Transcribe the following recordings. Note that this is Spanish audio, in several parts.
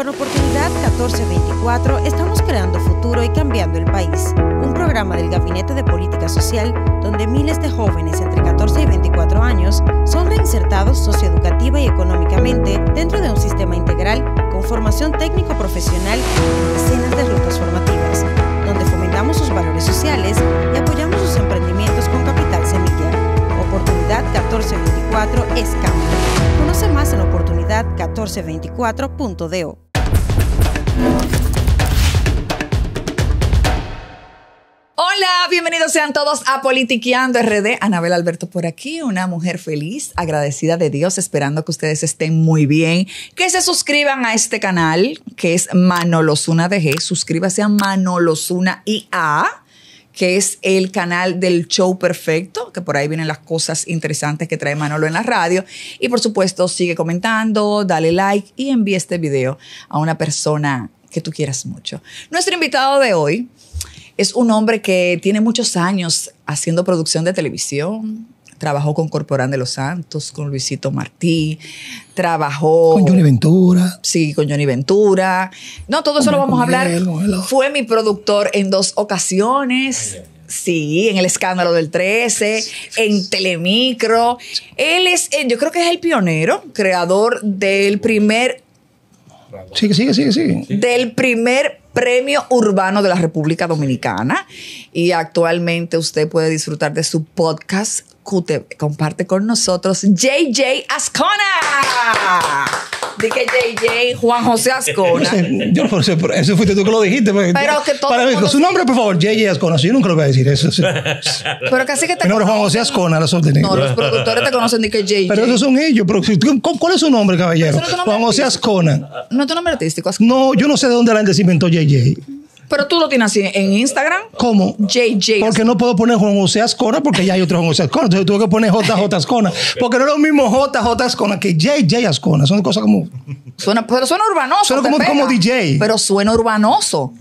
Con Oportunidad 1424 estamos creando futuro y cambiando el país. Un programa del Gabinete de Política Social donde miles de jóvenes entre 14 y 24 años son reinsertados socioeducativa y económicamente dentro de un sistema integral con formación técnico-profesional y decenas de rutas formativas, donde fomentamos sus valores sociales y apoyamos sus emprendimientos con capital semilla. Oportunidad 1424 es cambio. Conoce más en oportunidad1424.do. Hola, bienvenidos sean todos a Politiqueando RD. Anabel Alberto por aquí, una mujer feliz, agradecida de Dios, esperando que ustedes estén muy bien. Que se suscriban a este canal, que es Manolosuna DG. Suscríbase a Manolosuna IA que es el canal del show perfecto, que por ahí vienen las cosas interesantes que trae Manolo en la radio. Y por supuesto, sigue comentando, dale like y envíe este video a una persona que tú quieras mucho. Nuestro invitado de hoy es un hombre que tiene muchos años haciendo producción de televisión, trabajó con Corporán de los Santos, con Luisito Martí, trabajó... Con Johnny Ventura. Sí, con Johnny Ventura. No, todo eso lo vamos a hablar. Fue mi productor en dos ocasiones. Sí, en el escándalo del 13, en Telemicro. Él es, eh, yo creo que es el pionero, creador del primer. sí, sigue, sigue, sigue. Del primer premio urbano de la República Dominicana. Y actualmente usted puede disfrutar de su podcast comparte con nosotros JJ Ascona. Dije JJ Juan José Ascona. yo no sé, eso fuiste tú que lo dijiste. Pero, que todo para mí, su nombre, por favor, JJ Ascona. Yo nunca lo voy a decir eso. pero casi que te. Mi nombre es Juan José Ascona, los No, los productores te conocen, dije JJ. Pero esos son ellos. ¿Cuál es su nombre, caballero? Juan José Ascona. No es tu nombre artístico. Ascona. No, yo no sé de dónde la gente se inventó JJ. Pero tú lo tienes así en Instagram. ¿Cómo? JJ. Porque no puedo poner Juan José Ascona porque ya hay otro Juan José Ascona. Entonces tuve que poner JJ Ascona. Porque no es lo mismo JJ Ascona que JJ Ascona. Son cosas como. Suena, pero suena urbanoso. Suena como, como, DJ. Pero suena urbanoso.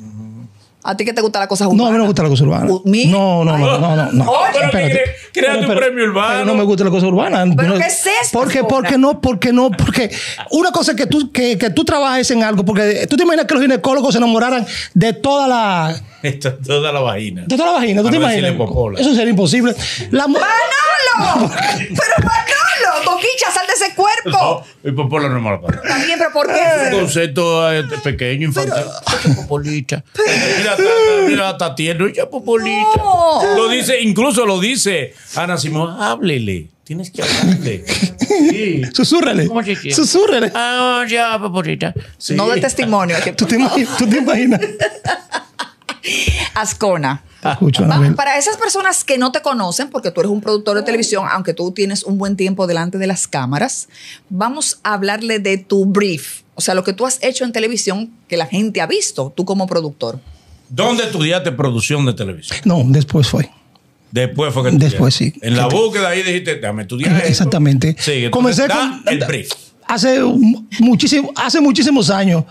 ¿A ti que te gusta la cosa urbana? No, a mí no me gusta la cosa urbana. No, no, no, no, no. no. Oye, premio urbano. no me gusta la cosa urbana. ¿Pero qué es Porque, porque no, porque no, porque una cosa es que tú, que, que tú trabajes en algo, porque tú te imaginas que los ginecólogos se enamoraran de toda la... De toda la vagina. De toda la vagina, ¿tú te imaginas? Eso sería imposible. La ¡Manolo! ¡Pero Manolo! Toquicha, sal de ese cuerpo. y por, no es normal. Pues. También, pero ¿por qué? un concepto eh, pequeño, infantil. Popolita. Mira, mira, hasta tierno. Ya, Popolita. Lo dice, incluso lo dice Ana Simón, háblele. Tienes que hablarle. Sí. Susúrrele Ah, ya, Popolita. No de testimonio. ¿Tú te imaginas? Ascona. para esas personas que no te conocen, porque tú eres un productor de televisión, aunque tú tienes un buen tiempo delante de las cámaras, vamos a hablarle de tu brief, o sea, lo que tú has hecho en televisión que la gente ha visto, tú como productor. ¿Dónde estudiaste producción de televisión? No, después fue. Después fue que Después sí. En la búsqueda ahí dijiste, déjame estudiar. Exactamente. Comencé con el brief. Hace, muchísimo, hace muchísimos años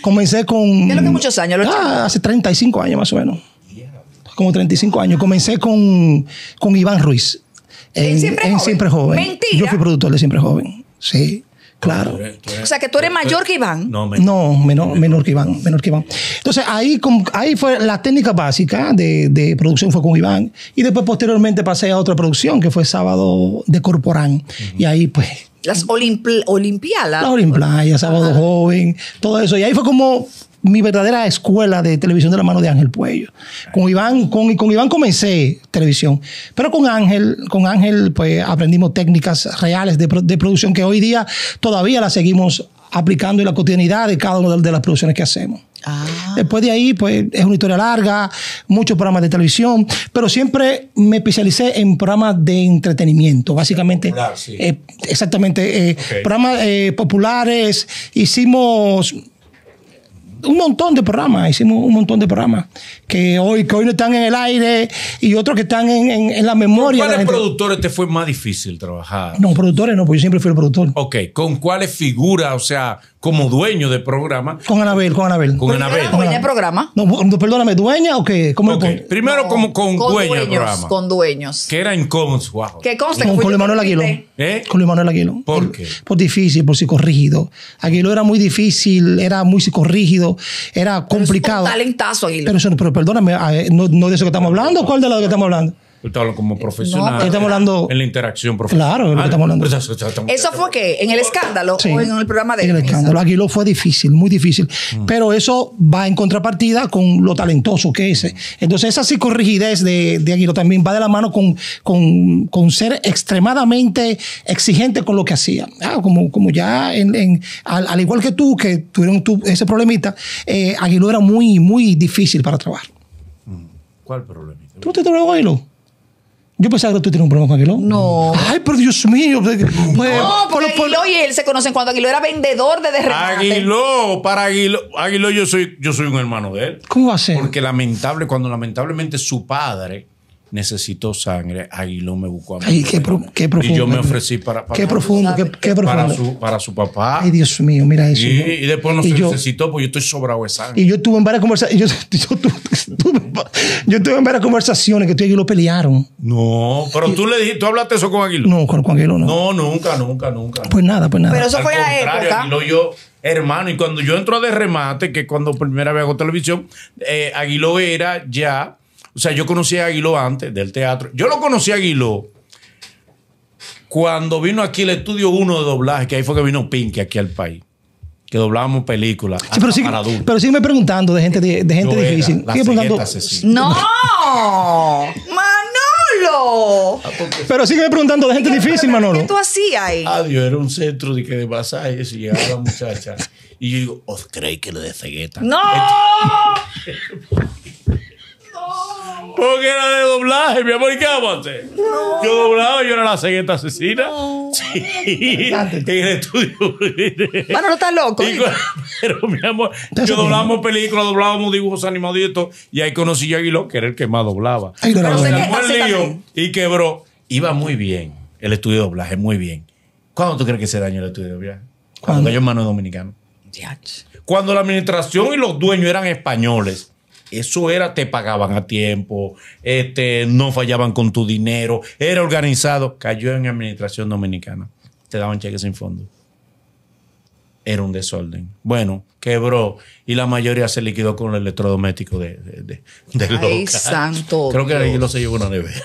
Comencé con... muchos años? Ah, hace 35 años más o menos. Como 35 años. Comencé con, Iván Ruiz. En, siempre, joven? siempre, Mentira. Yo fui productor de Siempre Joven. Sí, claro. o sea, que tú eres mayor que Iván. No, menor, menor, que Iván. Menor que Iván. Entonces, ahí, ahí fue la técnica básica de, producción fue con Iván. Y después, posteriormente, pasé a otra producción que fue Sábado de Corporán. Y ahí, pues las Olimpiadas. Las Olimpiadas, Sábado Joven, todo eso. Y ahí fue como mi verdadera escuela de televisión de la mano de Ángel Puello. Con Iván, con, con Iván comencé televisión, pero con Ángel, con Ángel pues aprendimos técnicas reales de, de producción que hoy día todavía las seguimos aplicando en la cotidianidad de cada una de las producciones que hacemos. Ah. Después de ahí, pues es una historia larga, muchos programas de televisión, pero siempre me especialicé en programas de entretenimiento, básicamente. Eh, exactamente, eh, programas eh, populares, hicimos un montón de programas, hicimos un montón de programas que hoy, que hoy no están en el aire y otros que están en, la memoria. ¿Con cuáles productores te fue más difícil trabajar? No, productores no, porque yo siempre fui el productor. Ok, ¿con cuáles figuras, o sea, como dueño de programa. Con Anabel, con Anabel. Con Anabel. ¿Dueña de programa? No, perdóname, ¿dueña o qué? Primero como con, dueño programa. Con dueños. Que era incómodo. Wow. Que conste Con, con Manuel Aguilón. ¿Eh? Con Luis Manuel Aguilón. ¿Por qué? Por difícil, por psicorrígido. Aguilón era muy difícil, era muy psicorrígido, era complicado. Pero un talentazo, Aguilón. Pero, perdóname, eh, no, no de eso que estamos hablando. ¿Cuál de lo que estamos hablando? como eh, profesional. estamos hablando. En la interacción profesional. Claro, estamos hablando. Pues, eso, fue que ¿En el escándalo o en el programa de.? En escándalo. Aquí fue difícil, muy difícil. Mm. Pero eso va en contrapartida con lo talentoso que es. ¿eh? Entonces, esa psicorrigidez de, de también va de la mano con, con, ser extremadamente exigente con lo que hacía. Ah, como, como ya, al, igual que tú, que tuvieron ese problemita, eh, Aguiló era muy, muy difícil para trabajar. Mm. ¿Cuál problemita? ¿Tú te trabajas, Aguiló? Yo pensaba que tú tienes un problema con Aguiló. No. Ay, pero Dios mío. no, pues, porque Aguiló y él se conocen cuando Aguiló era vendedor de derrate. Aguiló, para Aguiló, Aguiló yo soy, yo soy un hermano de él. ¿Cómo va a ser? Porque lamentable, cuando lamentablemente su padre Necesito sangre, Aguiló me buscó a mí. Ay, qué, profundo. Y yo me ofrecí para, para, Para, su, para su, papá. Ay, Dios mío, mira eso. Y, y después no se necesitó porque yo estoy sobrado de sangre. Y yo tuve en varias conversaciones, yo, yo, en varias conversaciones que tú y Aguilón pelearon. No, pero tú le dijiste, tú hablaste eso con Aguilo No, con, con no. No, nunca, nunca, nunca. Pues nada, pues nada. Pero eso fue a época. Aguilón, yo hermano. Y cuando yo entro de remate, que cuando primera vez hago televisión, eh, Aguiló era ya o sea, yo conocí a Aguiló antes del teatro. Yo lo conocí a Aguiló cuando vino aquí el estudio 1 de doblaje, que ahí fue que vino Pinky aquí al país. Que doblábamos películas. pero, sigue. pero sígueme preguntando de gente, de, gente difícil. ¡No! ¡Manolo! Pero sígueme preguntando de gente difícil, Manolo. ¿Qué tú hacías ahí? Adiós, era un centro de que de pasajes y llegaba la muchacha. y yo digo, ¿os oh, creéis que le de cegueta? ¡No! Porque era de doblaje, mi amor. ¿Y qué vamos a hacer? Yo doblaba, yo era la siguiente asesina. Sí. En el estudio. Bueno, no estás loco. pero, mi amor, yo doblamos películas, doblábamos dibujos animados y Y ahí conocí a Aguiló, que era el que más doblaba. y quebró. Iba muy bien el estudio de doblaje, muy bien. ¿Cuándo tú crees que se dañó el estudio de doblaje? Cuando yo, en dominicano. dominicanos. Cuando la administración y los dueños eran españoles eso era, te pagaban a tiempo, este, no fallaban con tu dinero, era organizado. Cayó en administración dominicana. Te daban cheques sin fondo. Era un desorden. Bueno, quebró y la mayoría se liquidó con el electrodoméstico de, de, de, local. santo. Creo que el no se llevó una nevera.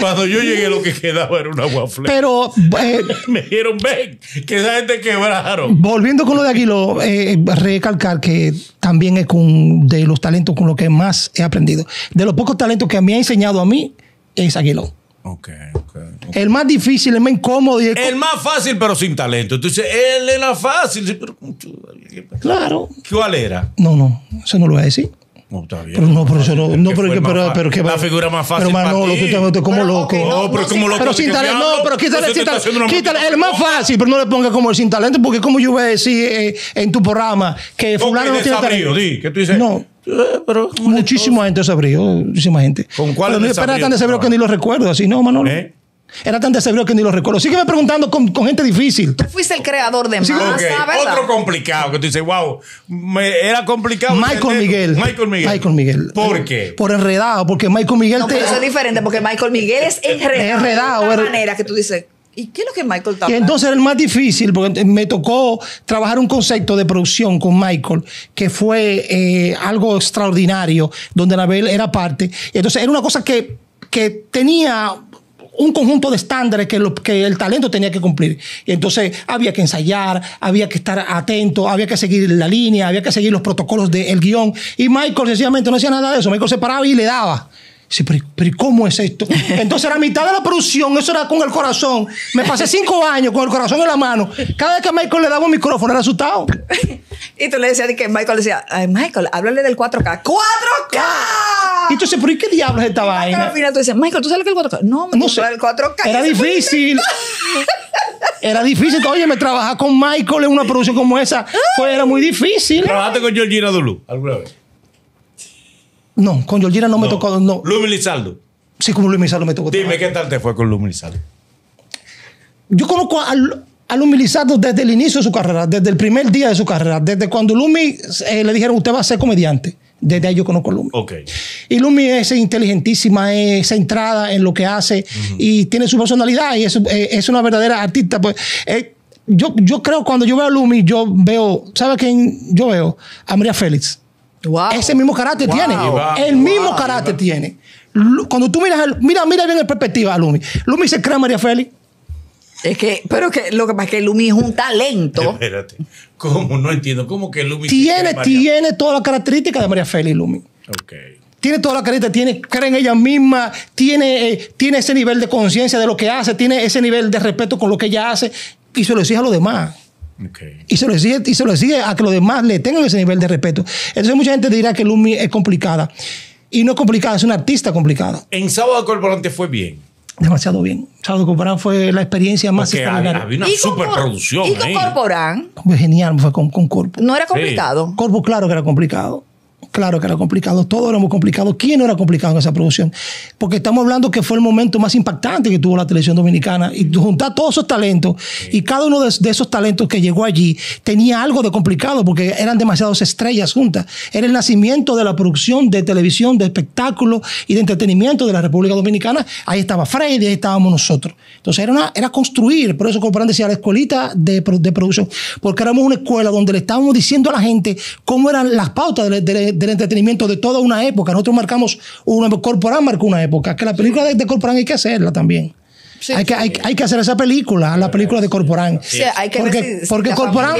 Cuando yo llegué lo que quedaba era una waffle. Pero eh, me dijeron, ven, que esa gente quebraron. Volviendo con lo de Aguilo, eh, recalcar que también es con, de los talentos con los que más he aprendido. De los pocos talentos que me ha enseñado a mí es Aguilón. Okay, El más difícil, el más incómodo. el, más fácil, pero sin talento. Entonces, él era fácil. Claro. ¿Cuál era? No, no, eso no lo voy a decir. No, Pero no, pero no, pero, que, pero, pero que La figura más fácil. Pero Manolo, tú estás como loco. no, pero como loco. Pero sin talento. No, pero quítale, el más fácil, pero no le pongas como el sin talento, porque como yo voy a decir eh, en tu programa que fulano no tiene talento. Di, que tú dices. No. Eh, pero muchísima gente se abrió, muchísima gente. ¿Con cuál? Pero espera tan de que ni lo recuerdo, así no, Manolo. ¿Eh? Era tan desagradable que ni lo recuerdo. Sígueme preguntando con, gente difícil. Tú fuiste el creador de masa, ¿verdad? Otro complicado que tú dices, wow, era complicado. Michael Miguel. Michael Miguel. Michael ¿Por qué? Por enredado, porque Michael Miguel no, te... eso es diferente, porque Michael Miguel es enredado. De una manera que tú dices... ¿Y qué es lo que Michael está Y entonces era el más difícil, porque me tocó trabajar un concepto de producción con Michael, que fue eh, algo extraordinario, donde Anabel era parte. Entonces era una cosa que, que tenía un conjunto de estándares que, el talento tenía que cumplir. Y entonces había que ensayar, había que estar atento, había que seguir la línea, había que seguir los protocolos del guión. Y Michael sencillamente no hacía nada de eso. Michael se paraba y le daba. Sí, pero, ¿cómo es esto? Entonces era mitad de la producción, eso era con el corazón. Me pasé cinco años con el corazón en la mano. Cada vez que Michael le daba un micrófono era asustado. Y tú le decías que Michael decía, Michael, háblale del 4K. ¡4K! Y entonces, ¿por qué diablos es esta vaina? Al final tú dices, Michael, ¿tú sabes lo que es el 4K? No, no sé. el 4K. Era difícil. era difícil. Oye, me trabajar con Michael en una producción como esa pues era muy difícil. ¿Trabajaste con Georgina Dulú alguna vez? No, con Georgina no, me tocó. No. Lizardo? Sí, con Lumi Lizardo me tocó. Dime, ¿qué tal te fue con Lumi Lizardo Yo conozco a, Lumi Lizardo desde el inicio de su carrera, desde el primer día de su carrera, desde cuando Lumi eh, le dijeron usted va a ser comediante. Desde ahí yo conozco a Lumi. Y Lumi es inteligentísima, es centrada en lo que hace y tiene su personalidad y es, eh, es una verdadera artista. Pues, eh, yo, yo creo cuando yo veo a Lumi, yo veo, ¿sabes quién yo veo? A María Félix. Ese mismo carácter tiene. El mismo carácter tiene. Cuando tú miras, mira, mira bien en perspectiva a Lumi. Lumi se crea María Félix. Es que, pero que lo que pasa es que Lumi es un talento. Espérate. ¿Cómo? No entiendo. ¿Cómo que Lumi tiene, tiene todas las características de María Félix Lumi? Ok. Tiene toda la carita tiene, cree en ella misma, tiene, eh, tiene ese nivel de conciencia de lo que hace, tiene ese nivel de respeto con lo que ella hace y se lo exige a los demás. Okay. Y, se lo exige, y se lo exige a que los demás le tengan ese nivel de respeto. Entonces mucha gente dirá que Lumi es complicada. Y no es complicada, es una artista complicada. En Sábado Corporante fue bien demasiado bien. Sábado de Corporán fue la experiencia más Porque extraordinaria. Había una superproducción. ¿Y con Corporán? genial, fue con, con Corpo. No era complicado. Sí. Corpo, claro que era complicado. Claro que era complicado, todo era muy complicado. ¿Quién no era complicado en esa producción? Porque estamos hablando que fue el momento más impactante que tuvo la televisión dominicana y juntar todos esos talentos y cada uno de, esos talentos que llegó allí tenía algo de complicado porque eran demasiadas estrellas juntas. Era el nacimiento de la producción de televisión, de espectáculo y de entretenimiento de la República Dominicana. Ahí estaba Freddy, ahí estábamos nosotros. Entonces era, era construir, por eso Corporán decía la escuelita de, producción, porque éramos una escuela donde le estábamos diciendo a la gente cómo eran las pautas de, de del entretenimiento de toda una época. Nosotros marcamos una, Corporán marcó una época, que la película de, Corporán hay que hacerla también. hay, que, hay, que hacer esa película, la película de Corporán. Sí, hay que porque, porque, Corporán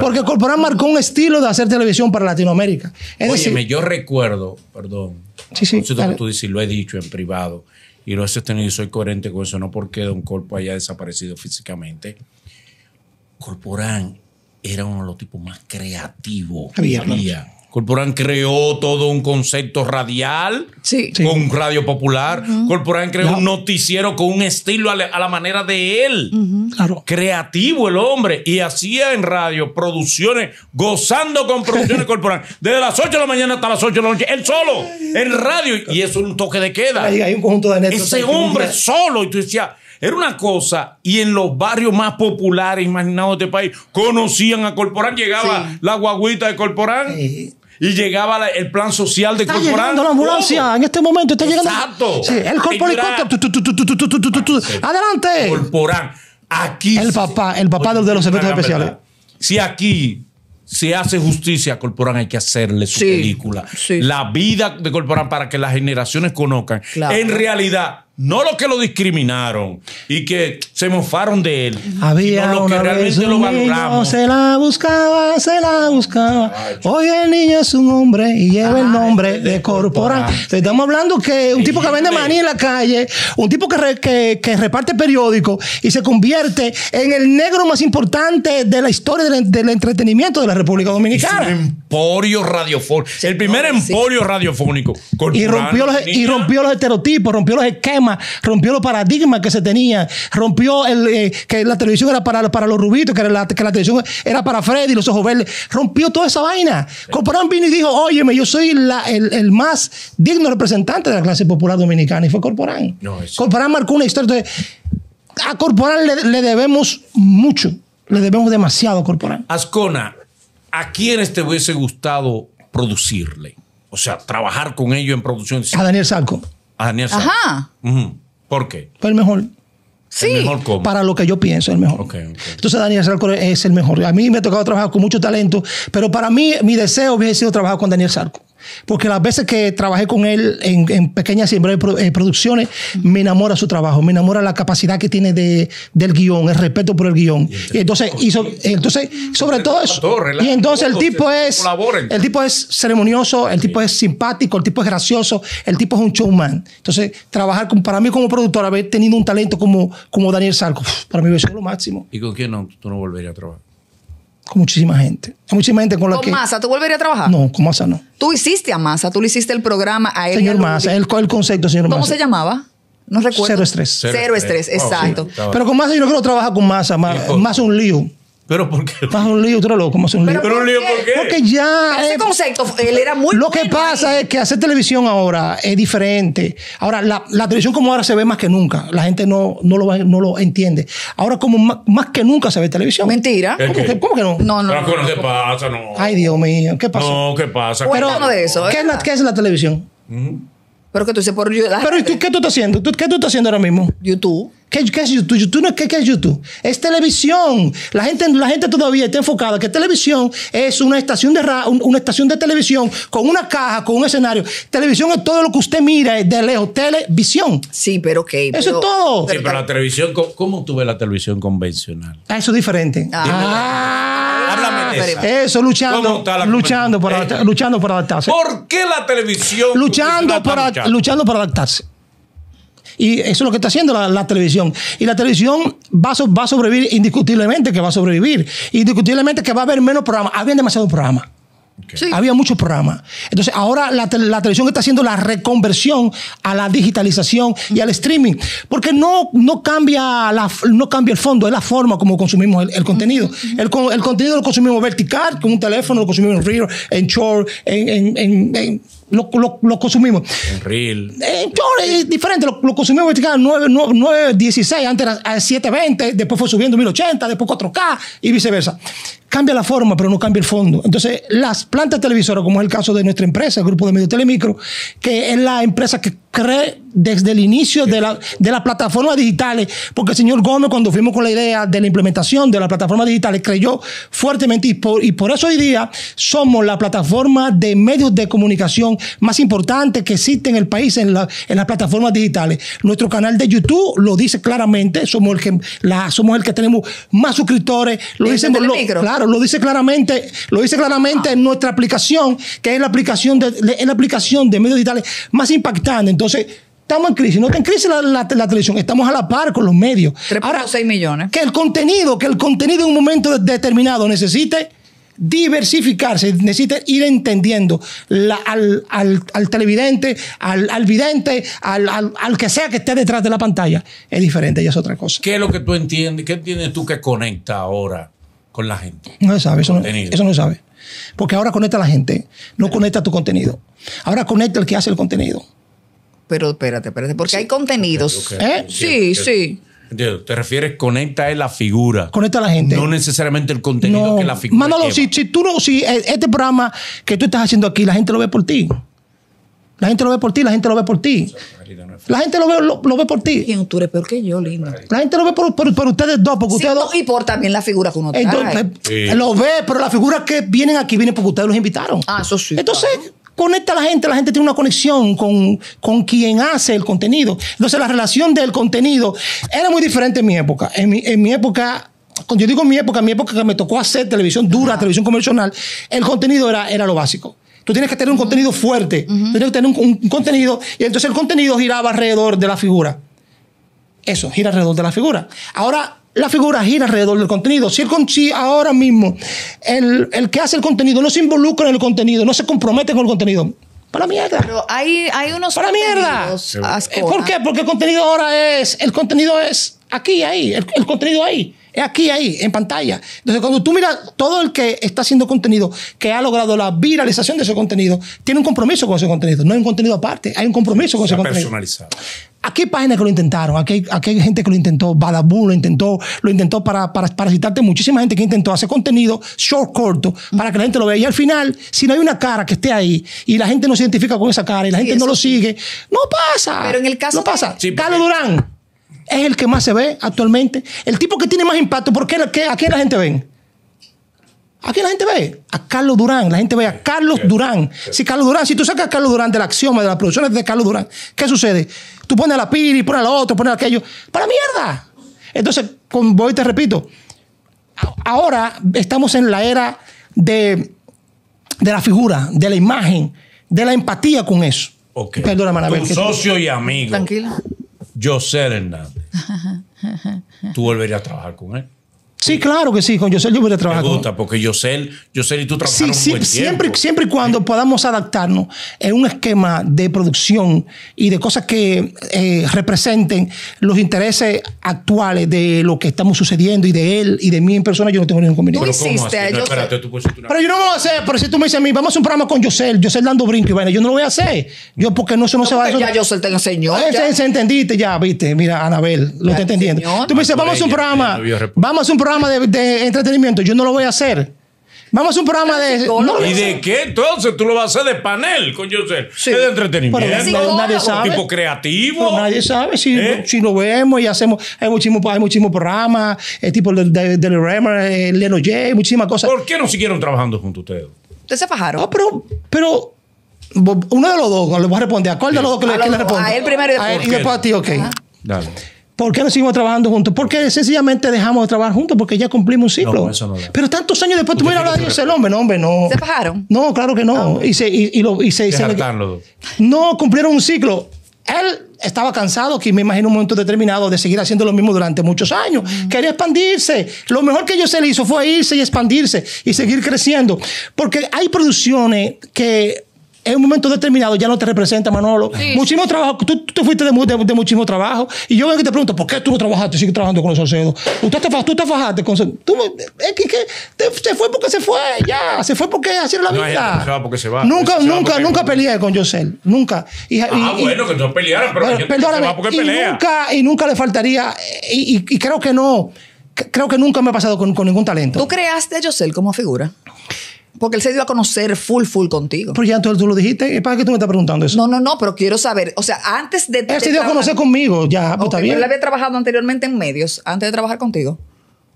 porque Corporán marcó un estilo de hacer televisión para Latinoamérica. oye yo recuerdo, perdón, sí, sí, que tú dices, lo he dicho en privado y lo he sostenido y soy coherente con eso, no porque Don Corpo haya desaparecido físicamente. Corporán era uno de los tipos más creativos que había. Corporán creó todo un concepto radial con un radio popular. Corporán creó un noticiero con un estilo a la, manera de él. Creativo el hombre. Y hacía en radio producciones, gozando con producciones Corporán. Desde las 8 de la mañana hasta las 8 de la noche. Él solo, en radio. Y eso es un toque de queda. hay un conjunto de Ese hombre solo. Y tú decías, era una cosa, y en los barrios más populares, imaginados de este país, conocían a Corporán, llegaba la guaguita de Corporán. Sí y llegaba el plan social de está Llegando la ambulancia en este momento está llegando. Exacto. Sí, el Corporán. Adelante. Corporán. Aquí. El papá, el papá de los efectos especiales. Si aquí se hace justicia a Corporán, hay que hacerle su película. La vida de Corporán para que las generaciones conozcan. En realidad, no los que lo discriminaron y que se mofaron de él, Había sino los que realmente lo valoramos. se la buscaba, se la buscaba. Hoy el niño es un hombre y lleva el ah, nombre este de, Corpora. corporal. Estamos hablando que un tipo que vende maní en la calle, un tipo que, que, reparte periódico y se convierte en el negro más importante de la historia del, entretenimiento de la República Dominicana. emporio radiofónico. el primer emporio radiofónico. y rompió, e, y rompió los estereotipos, rompió los esquemas rompió los paradigmas que se tenían, rompió el, eh, que la televisión era para, para los rubitos, que la, que la televisión era para Freddy, los ojos verdes, rompió toda esa vaina. Corporán vino y dijo, óyeme, yo soy el, más digno representante de la clase popular dominicana, y fue Corporán. Corporán marcó una historia. a Corporán le, debemos mucho, le debemos demasiado a Corporán. Ascona, ¿a quiénes te hubiese gustado producirle? O sea, trabajar con ellos en producción. A Daniel Salco. A Daniel Ajá. ¿Por qué? El mejor. Sí. mejor Para lo que yo pienso, el mejor. Okay, Entonces, Daniel Sarco es el mejor. A mí me ha tocado trabajar con mucho talento, pero para mí, mi deseo hubiese sido trabajar con Daniel Sarco. Porque las veces que trabajé con él en, pequeñas y breves eh, producciones, me enamora su trabajo, me enamora la capacidad que tiene del guión, el respeto por el guión. Y, entonces, hizo, entonces sobre todo eso. y entonces el tipo es el tipo es ceremonioso, el tipo es simpático, el tipo es gracioso, el tipo es un showman. Entonces, trabajar para mí como productor, haber tenido un talento como, como Daniel Salco, para mí es lo máximo. ¿Y con quién no, tú no volverías a trabajar? Con muchísima gente. con muchísima gente con la que. ¿Con masa, ¿Tú volverías a trabajar? No, con masa no. Tú hiciste a masa, tú le hiciste el programa a él. Señor Massa, el, el concepto, señor Massa. ¿Cómo se llamaba? No recuerdo. Cero estrés. Cero, estrés, oh, exacto. Pero con masa yo no quiero trabajar con masa, Massa es un lío. Pero ¿por qué? Estás un lío, tú loco, ¿cómo hacer un lío? Pero un lío, ¿por qué? Porque ya. Ese concepto, él era muy. Lo que pasa es que hacer televisión ahora es diferente. Ahora, la, televisión como ahora se ve más que nunca. La gente no, no, lo, no lo entiende. Ahora, como más, que nunca se ve televisión. Mentira. ¿Cómo que, no? No, no. Pero, no, ¿qué pasa? No. Ay, Dios mío, ¿qué pasa? No, ¿qué pasa? Pero, de eso, ¿qué, es la, ¿qué, es la, televisión? Pero que tú dices por Pero ¿y tú, qué tú estás haciendo? ¿Qué tú estás haciendo ahora mismo? YouTube. ¿Qué, es YouTube? no, ¿qué, es YouTube? Es televisión. La gente, la gente todavía está enfocada que televisión es una estación de una estación de televisión con una caja, con un escenario. Televisión es todo lo que usted mira de lejos. Televisión. Sí, pero qué Eso es todo. Sí, pero la televisión, ¿cómo tú ves la televisión convencional? Ah, eso es diferente. Ah. Ah. háblame de Eso, luchando, luchando, por, luchando por adaptarse. ¿Por qué la televisión? Luchando, por, luchando por adaptarse. Y eso es lo que está haciendo la, televisión. Y la televisión va, va a sobrevivir indiscutiblemente, que va a sobrevivir. Indiscutiblemente que va a haber menos programas. Había demasiados programas. Había muchos programas. Entonces, ahora la, televisión está haciendo la reconversión a la digitalización y al streaming. Porque no, no, cambia, la, no cambia el fondo, es la forma como consumimos el, contenido. El, el, contenido lo consumimos vertical, con un teléfono, lo consumimos en rear, en short, en, en lo, lo, lo consumimos. En real. es eh, eh, diferente, lo, consumimos en 916, antes era 720, eh, después fue subiendo 1080, después 4K y viceversa cambia la forma, pero no cambia el fondo. Entonces, las plantas televisoras, como es el caso de nuestra empresa, el Grupo de Medios Telemicro, que es la empresa que cree desde el inicio de, las plataformas digitales, porque el señor Gómez, cuando fuimos con la idea de la implementación de las plataformas digitales, creyó fuertemente y por, eso hoy día somos la plataforma de medios de comunicación más importante que existe en el país en, en las plataformas digitales. Nuestro canal de YouTube lo dice claramente, somos el que, la, somos el que tenemos más suscriptores, lo dicen lo dice claramente, lo dice claramente en nuestra aplicación, que es la aplicación de, la aplicación de medios digitales más impactante. Entonces, estamos en crisis, no está en crisis la, televisión, estamos a la par con los medios. 6 millones. Que el contenido, que el contenido en un momento determinado necesite diversificarse, necesita ir entendiendo al, televidente, al, al vidente, al, que sea que esté detrás de la pantalla. Es diferente y es otra cosa. ¿Qué es lo que tú entiendes? ¿Qué entiendes tú que conecta ahora con la gente. No se sabe, eso no, se sabe. Porque ahora conecta a la gente, no conecta tu contenido. Ahora conecta el que hace el contenido. Pero espérate, espérate, porque hay contenidos. ¿Eh? Sí, sí. Te refieres, conecta es la figura. Conecta a la gente. No necesariamente el contenido que la figura. Manolo, si, tú no, si eh, este programa que tú estás haciendo aquí, la gente lo ve por ti. La gente lo ve por ti, la gente lo ve por ti. La gente lo ve, lo, ve por ti. ¿Quién tú eres peor que yo, Linda. La gente lo ve por, ustedes dos, ustedes dos. Y por también la figura que uno trae. Entonces, Lo ve, pero las figuras que vienen aquí vienen porque ustedes los invitaron. Ah, eso sí. Entonces, conecta a la gente, la gente tiene una conexión con, quien hace el contenido. Entonces, la relación del contenido era muy diferente en mi época. En mi, época cuando yo digo mi época, mi época que me tocó hacer televisión dura, televisión convencional, el contenido era, era lo básico. Tú tienes que tener un contenido fuerte. Tienes que tener un, contenido. Y entonces el contenido giraba alrededor de la figura. Eso, gira alrededor de la figura. Ahora la figura gira alrededor del contenido. Si, el, ahora mismo el, que hace el contenido no se involucra en el contenido, no se compromete con el contenido. Para mierda. Pero hay, hay unos. Para mierda. Eh, ¿Por qué? Porque el contenido ahora es. El contenido es aquí, ahí. el contenido ahí. Es aquí, ahí, en pantalla. Entonces, cuando tú miras todo el que está haciendo contenido, que ha logrado la viralización de ese contenido, tiene un compromiso con ese contenido. No hay un contenido aparte, hay un compromiso con ese contenido. personalizado. Aquí hay páginas que lo intentaron, aquí hay, gente que lo intentó, Badabu lo intentó, lo intentó para, para, citarte muchísima gente que intentó hacer contenido short, corto, para que la gente lo vea. Y al final, si no hay una cara que esté ahí y la gente no se identifica con esa cara y la gente no lo sigue, no pasa. Pero en el caso. No pasa. Carlos Durán es el que más se ve actualmente. El tipo que tiene más impacto, ¿por qué? ¿A quién la gente ve? ¿A quién la gente ve? A Carlos Durán. La gente ve a Carlos Durán. Si Carlos Durán, si tú sacas a Carlos Durán de la axioma de las producciones de Carlos Durán, ¿qué sucede? Tú pones a la Piri, pones a la otra, pones a aquello. ¡Para mierda! Entonces, con, voy y te repito. Ahora estamos en la era de, de la figura, de la imagen, de la empatía con eso. ok Perdona, socio y amigo. Tranquila. José Hernández. ¿Tú volverías a trabajar con él? Sí, claro que sí, con Yosel yo voy a trabajar. Me gusta, porque Yosel, y tú trabajaron sí, siempre, siempre y cuando podamos adaptarnos en un esquema de producción y de cosas que eh, representen los intereses actuales de lo que estamos sucediendo y de él y de mí en persona, yo no tengo ningún conveniente Pero, No, pero yo no lo voy a hacer, pero si tú me dices a mí, vamos a hacer un programa con Yosel, Yosel dando brinco y yo no lo voy a hacer. Yo, porque no, eso no, se va a hacer. Ya Yosel te enseñó. Ah, ya. Se, entendiste, ya, viste, mira, Anabel, lo está entendiendo. Tú me dices, vamos a un programa, vamos a un programa programa de, entretenimiento, yo no lo voy a hacer. Vamos a hacer un programa de. ¿Y de qué? Entonces tú lo vas a hacer de panel, con Sí. Es de entretenimiento. nadie, sabe. Tipo creativo. nadie sabe si, ¿Eh? si, lo vemos y hacemos. Hay muchísimos hay muchísimo programas, El eh, tipo de, de, Leno eh, J, muchísimas cosas. ¿Por qué no siguieron trabajando junto a ustedes? se fajaron. Ah, pero, pero uno de los dos, le voy a responder. ¿A cuál de los dos que, le, le responde? A él primero y después. A y ti, ok. Dale. ¿Por qué no seguimos trabajando juntos? Porque sencillamente dejamos de trabajar juntos porque ya cumplimos un ciclo. Pero tantos años después tuvieron la de ese hombre. No, hombre, no. ¿Se bajaron? No, claro que no. Ah, y se, y, lo, No, cumplieron un ciclo. Él estaba cansado, que me imagino un momento determinado, de seguir haciendo lo mismo durante muchos años. Quería expandirse. Lo mejor que yo se le hizo fue irse y expandirse y seguir creciendo. Porque hay producciones que en un momento determinado ya no te representa, Manolo. Muchísimo trabajo. Tú, te fuiste de, muchísimo trabajo. Y yo vengo y te pregunto, ¿por qué tú no trabajaste? Sigues trabajando con los Salcedo. Usted tú te fajaste Tú, se fue porque se fue, ya. Se fue porque hacía la vida. se va. Nunca, se nunca, va nunca peleé con Yosel. Nunca. Y, ah, bueno, que no pelearon, pero. yo perdóname. Se va porque pelea. Y nunca, y nunca le faltaría. y, creo que no creo que nunca me ha pasado con, con ningún talento. ¿Tú creaste a Yosel como figura? Porque él se dio a conocer full, full contigo. Pero ya tú, tú lo dijiste. ¿Para qué tú me estás preguntando eso? No, no, no, pero quiero saber. O sea, antes de. Él se dio a conocer conmigo, ya, pues, bien. Pero él había trabajado anteriormente en medios, antes de trabajar contigo.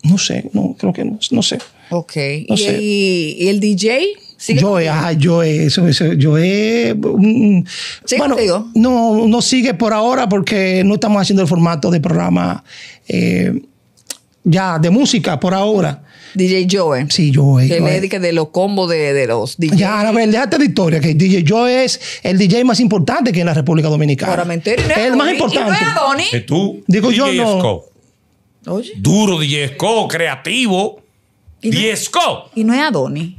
No sé, no, creo que no, sé. Ok. ¿Y, el DJ? ¿Sigue yo, ah, yo, eso, yo, es. Mm, mm. bueno, contigo? no, no sigue por ahora porque no estamos haciendo el formato de programa eh, ya de música por ahora. DJ Joe. Sí, Joe. Que me dedique de los combos de, los DJs Ya, a ver, déjate de historia, que DJ Joe es el DJ más importante que en la República Dominicana. Para El más importante. ¿Y tú? Digo yo no. Duro DJ creativo. ¿Y DJ Y no es Adoni.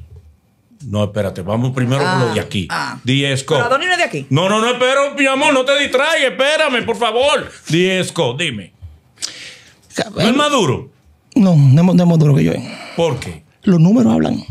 No, espérate, vamos primero con lo de ah, aquí. Ah. Pero Adoni no es de aquí. No, no, no, espera, mi amor, no te distraigas, espérame, por favor. DJ Diesco, dime. ¿No es Maduro? No, no, es más duro que yo. ¿Por qué? Los números hablan.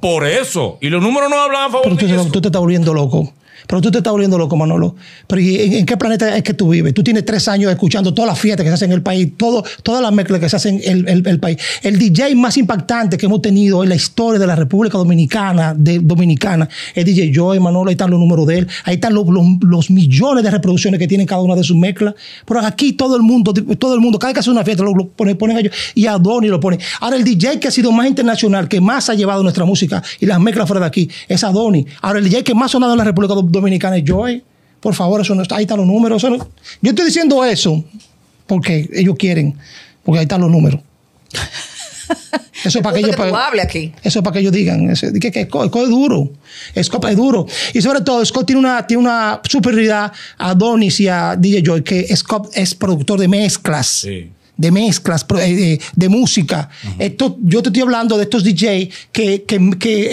Por eso. Y los números no hablan a favor de tú te estás volviendo loco. Pero tú te estás volviendo loco, Manolo. Pero en, qué planeta es que tú vives? Tú tienes tres años escuchando todas las fiestas que se hacen en el país, todo, todas las mezclas que se hacen en el, país. El DJ más impactante que hemos tenido en la historia de la República Dominicana, de, Dominicana es DJ Joy, Manolo. Ahí están los números de él. Ahí están los, millones de reproducciones que tienen cada una de sus mezclas. Pero aquí todo el mundo, todo el mundo, cada vez que hace una fiesta, lo, ponen, a ellos y a Donny lo ponen. Ahora el DJ que ha sido más internacional, que más ha llevado nuestra música y las mezclas fuera de aquí, es a Donny. Ahora el DJ que más sonado en la República Dominicana Dominicana Joy. Por favor, eso no está, ahí están los números. yo estoy diciendo eso porque ellos quieren, porque ahí están los números. Eso es para que, ellos, Eso para que ellos digan. Es, es duro. Scott es duro. Y sobre todo, Scott tiene una, tiene una superioridad a Donis y a DJ Joy, que Scott es productor de mezclas. Sí de mezclas, eh, eh, de, música. Esto, yo te estoy hablando de estos DJs que,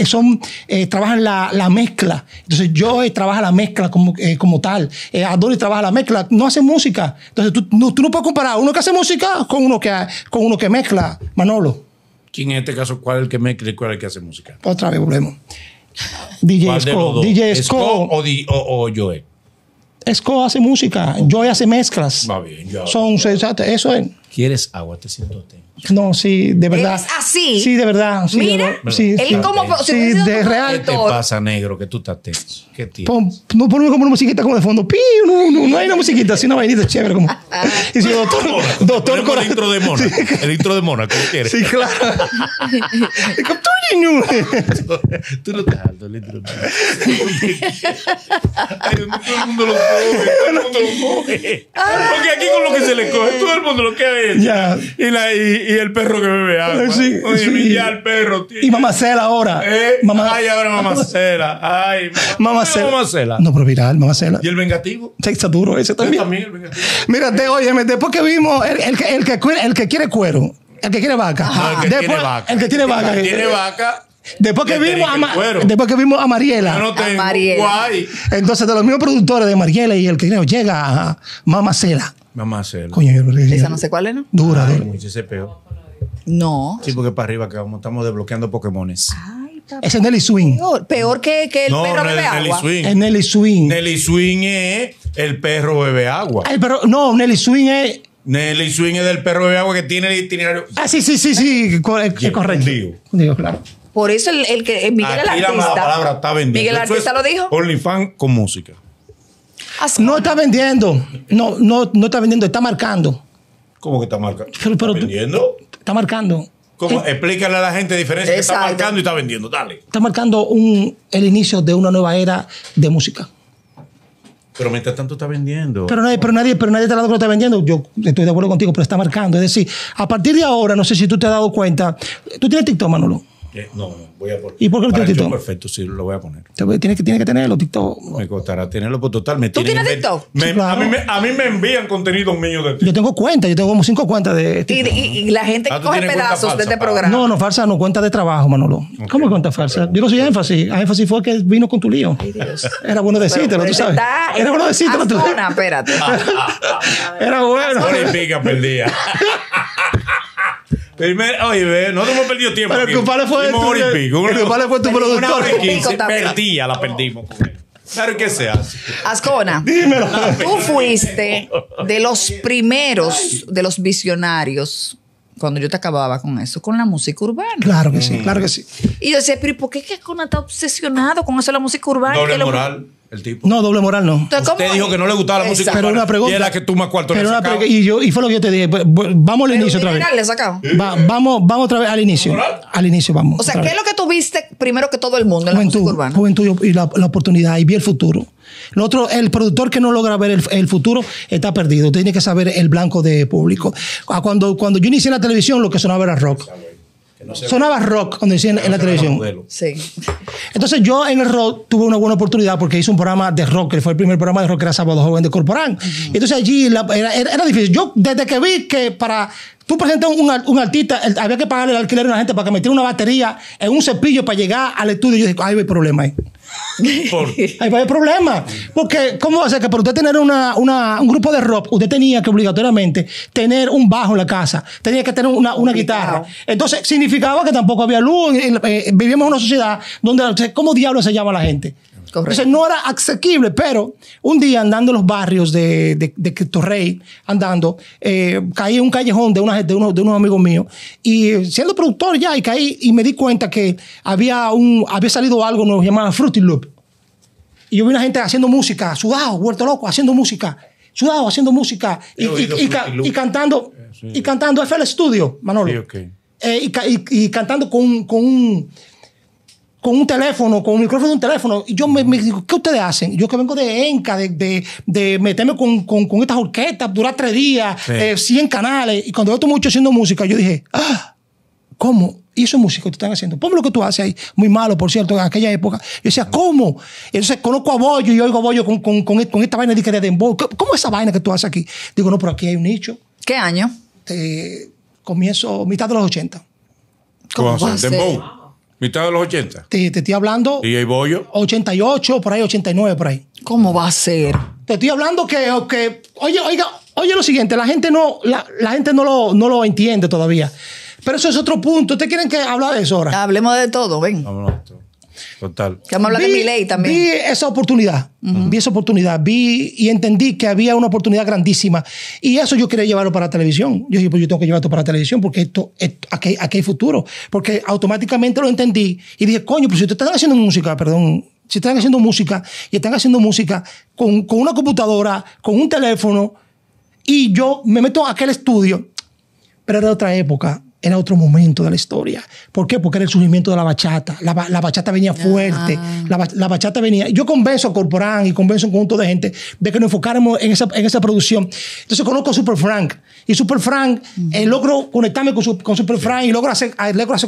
son, eh, trabajan la, la, mezcla. Entonces, Joey trabaja la mezcla como, como tal. Eh, trabaja la mezcla. No hace música. Entonces, tú no, puedes comparar uno que hace música con uno que, con uno que mezcla. Manolo. ¿Quién en este caso, cuál es el que mezcla y cuál es el que hace música? Otra vez volvemos. DJ Sco, DJ o, o, Joe. hace música, Joe hace mezclas. Va bien, ya. Son, eso es. ¿Quieres agua? Te siento tenso. No, sí, de verdad. ¿Ah, así? Sí, de verdad. Mira, Sí, él como... de real. ¿Qué te pasa, negro, que tú estás tenso? ¿Qué tienes? no ponme como una musiquita como de fondo. No, hay una musiquita, sino una vainita chévere como... Y si doctor... doctor, con... el intro de Mona. El intro de Mona, ¿cómo quieres? Sí, claro. tú no estás alto el intro Todo el mundo lo coge. Todo el mundo lo coge. Porque aquí con lo que se le coge, todo el mundo lo queda leche. Y, la, y, y, el perro que bebe agua. Sí, Oye, sí. ya el perro. Tío. Y mamacela ahora. ¿Eh? Mamá... Ay, ahora mamacela. Ay, mamacela. mamacela. No, pero viral, mamacela. ¿Y el vengativo? Sí, está duro ese también. también el vengativo. después oye, que vimos el, el, que, el, que, el que quiere cuero. El que quiere vaca. Ah, el, que Después, tiene vaca. el que tiene vaca. El que tiene vaca. Después que, vimos a después que vimos a Mariela. No a Mariela. Guay. Entonces, de los mismos productores de Mariela y el que llega a Mamacela. Mamá Coño, Esa no sé cuál es, ¿no? Dura, dura. No. Sí, porque para arriba que estamos desbloqueando Pokémones. Ay, papá. Ese es Nelly Swing. Peor, que, que el perro bebe Nelly agua. Swing. Es Nelly Swing. Nelly Swing es el perro bebe agua. El perro, no, Nelly Swing es. Nelly Swing es del perro bebe agua que tiene el itinerario. Ah, sí, sí, sí, sí. correcto. Digo, claro. Por eso el, que Miguel Aquí el artista. La palabra está Miguel el artista lo dijo. OnlyFans con música. No está vendiendo. No, no, está vendiendo, está marcando. ¿Cómo que está marcando? ¿Está vendiendo? Está marcando. ¿Cómo? Eh, Explícale a la gente la diferencia que está marcando y está vendiendo. Dale. Está marcando un, el inicio de una nueva era de música. Pero mientras tanto está vendiendo. Pero nadie, pero nadie, pero nadie ha que lo está vendiendo. Yo estoy de acuerdo contigo, pero está marcando. Es decir, a partir de ahora, no sé si tú te has dado cuenta. ¿Tú tienes TikTok, Manolo? Eh, no, voy a poner. ¿Y por qué no tienes TikTok? Perfecto, sí, lo voy a poner. Tienes que, que tenerlo, TikTok. Me costará tenerlo, por pues, total me ¿Tú tienes TikTok? a, mí me, a, mí me, envían contenido mío de TikTok. Yo tengo cuentas, yo tengo como cinco cuentas de TikTok. Y, la gente que ah, coge pedazos de este programa. No, no, falsa no, cuenta de trabajo, Manolo. ¿Cómo cuenta falsa? digo Yo no soy énfasis. énfasis fue que vino con tu lío. Dios. Era bueno decírtelo, tú sabes. Era bueno decírtelo. lo espérate. Era bueno. por el pica día. primero oye, ve, nosotros hemos perdido tiempo. Pero el culpable fue, tu, este, productor. el culpable fue tu este productor. Perdía, la perdimos. Claro que sea Ascona, tú fuiste de los primeros, de los visionarios, cuando yo te acababa con eso, con la música urbana. Claro que sí, claro que sí. Y yo decía, pero ¿por qué Ascona está obsesionado con eso de la música urbana? moral. El tipo. No, doble moral no. Usted dijo que no le gustaba la música. Pero una pregunta. Y era que tú más cuarto pero le una y, yo, y fue lo que yo te dije. Pues, vamos al inicio otra vez. Le vamos, vamos otra vez al inicio. Al inicio, vamos. O sea, ¿qué es lo que tuviste primero que todo el mundo en juventud, la música urbana? Juventud y la, oportunidad y vi el futuro. el otro, el productor que no logra ver el, futuro está perdido. Tiene que saber el blanco de público. Ah, cuando, cuando yo inicié la televisión, lo que sonaba era rock. Sonaba rock cuando decían en la televisión. Sí. Entonces yo en el rock tuve una buena oportunidad porque hice un programa de rock, que fue el primer programa de rock que era Sábado Joven de Corporán. Entonces allí era, difícil. Yo desde que vi que para tú presentas un, un artista, había que pagarle el alquiler a una gente para que metiera una batería en un cepillo para llegar al estudio, yo dije, ahí hay problema ahí. Por... Ahí va el problema. Porque, ¿cómo va a ser que para usted tener un grupo de rock, usted tenía que obligatoriamente tener un bajo en la casa, tenía que tener una, guitarra? Entonces, significaba que tampoco había luz. Eh, vivíamos en una sociedad donde, ¿cómo diablos se llama la gente? Entonces no era asequible, pero un día andando en los barrios de, de, Cristo Rey, andando, eh, caí en un callejón de, una, de, unos amigos míos y eh, siendo productor ya, y caí y me di cuenta que había, un, había salido algo nos llamaba Fruity Loop. Y yo vi una gente haciendo música, sudado, huerto loco, haciendo música, sudado, haciendo música y, y, y, cantando, y cantando FL Studio, Manolo. Eh, y, cantando con un con un teléfono, con un micrófono de un teléfono. Y yo me, digo, ¿qué ustedes hacen? Yo que vengo de Enca, de, de, meterme con, estas orquestas, durar tres días, 100 eh, canales. Y cuando yo tomo mucho haciendo música, yo dije, ¡Ah! ¿cómo? Y esos músicos que están haciendo. Ponme lo que tú haces ahí. Muy malo, por cierto, en aquella época. Yo decía, ¿cómo? Y entonces conozco a Bollo y oigo a Bollo con, e-, esta vaina de dije de Dembow. ¿Cómo esa vaina que tú haces aquí? Digo, no, pero aquí hay un nicho. ¿Qué año? Eh, comienzo, mitad de los 80. ¿Cómo, ¿Cómo Dembow. ¿Mitad de los 80? Te, te estoy hablando. ¿Y el bollo? 88, por ahí, 89, por ahí. ¿Cómo va a ser? Te estoy hablando que, que oye, oiga, oye lo siguiente, la gente no, la, la gente no lo, no lo entiende todavía. Pero eso es otro punto. ¿Ustedes quieren que hable de eso ahora? Hablemos de todo, ven. de todo. Total. Que me vi, de mi ley también. Vi esa oportunidad, vi esa oportunidad, vi y entendí que había una oportunidad grandísima. Y eso yo quería llevarlo para la televisión. Yo dije, pues yo tengo que llevar esto para la televisión porque esto, aquí, aquí, hay futuro. Porque automáticamente lo entendí y dije, coño, pues si te están haciendo música, perdón, si están haciendo música y están haciendo música con, con una computadora, con un teléfono, y yo me meto a aquel estudio, pero era de otra época era otro momento de la historia. ¿Por qué? Porque era el surgimiento de la bachata. La, bachata venía ah. fuerte. La, bachata venía. Yo convenzo a Corporán y convenzo a un conjunto de gente de que nos enfocáramos en esa, en esa producción. Entonces conozco a Super Frank. Y Super Frank, eh, logro conectarme con, con Super Frank y logro hacer,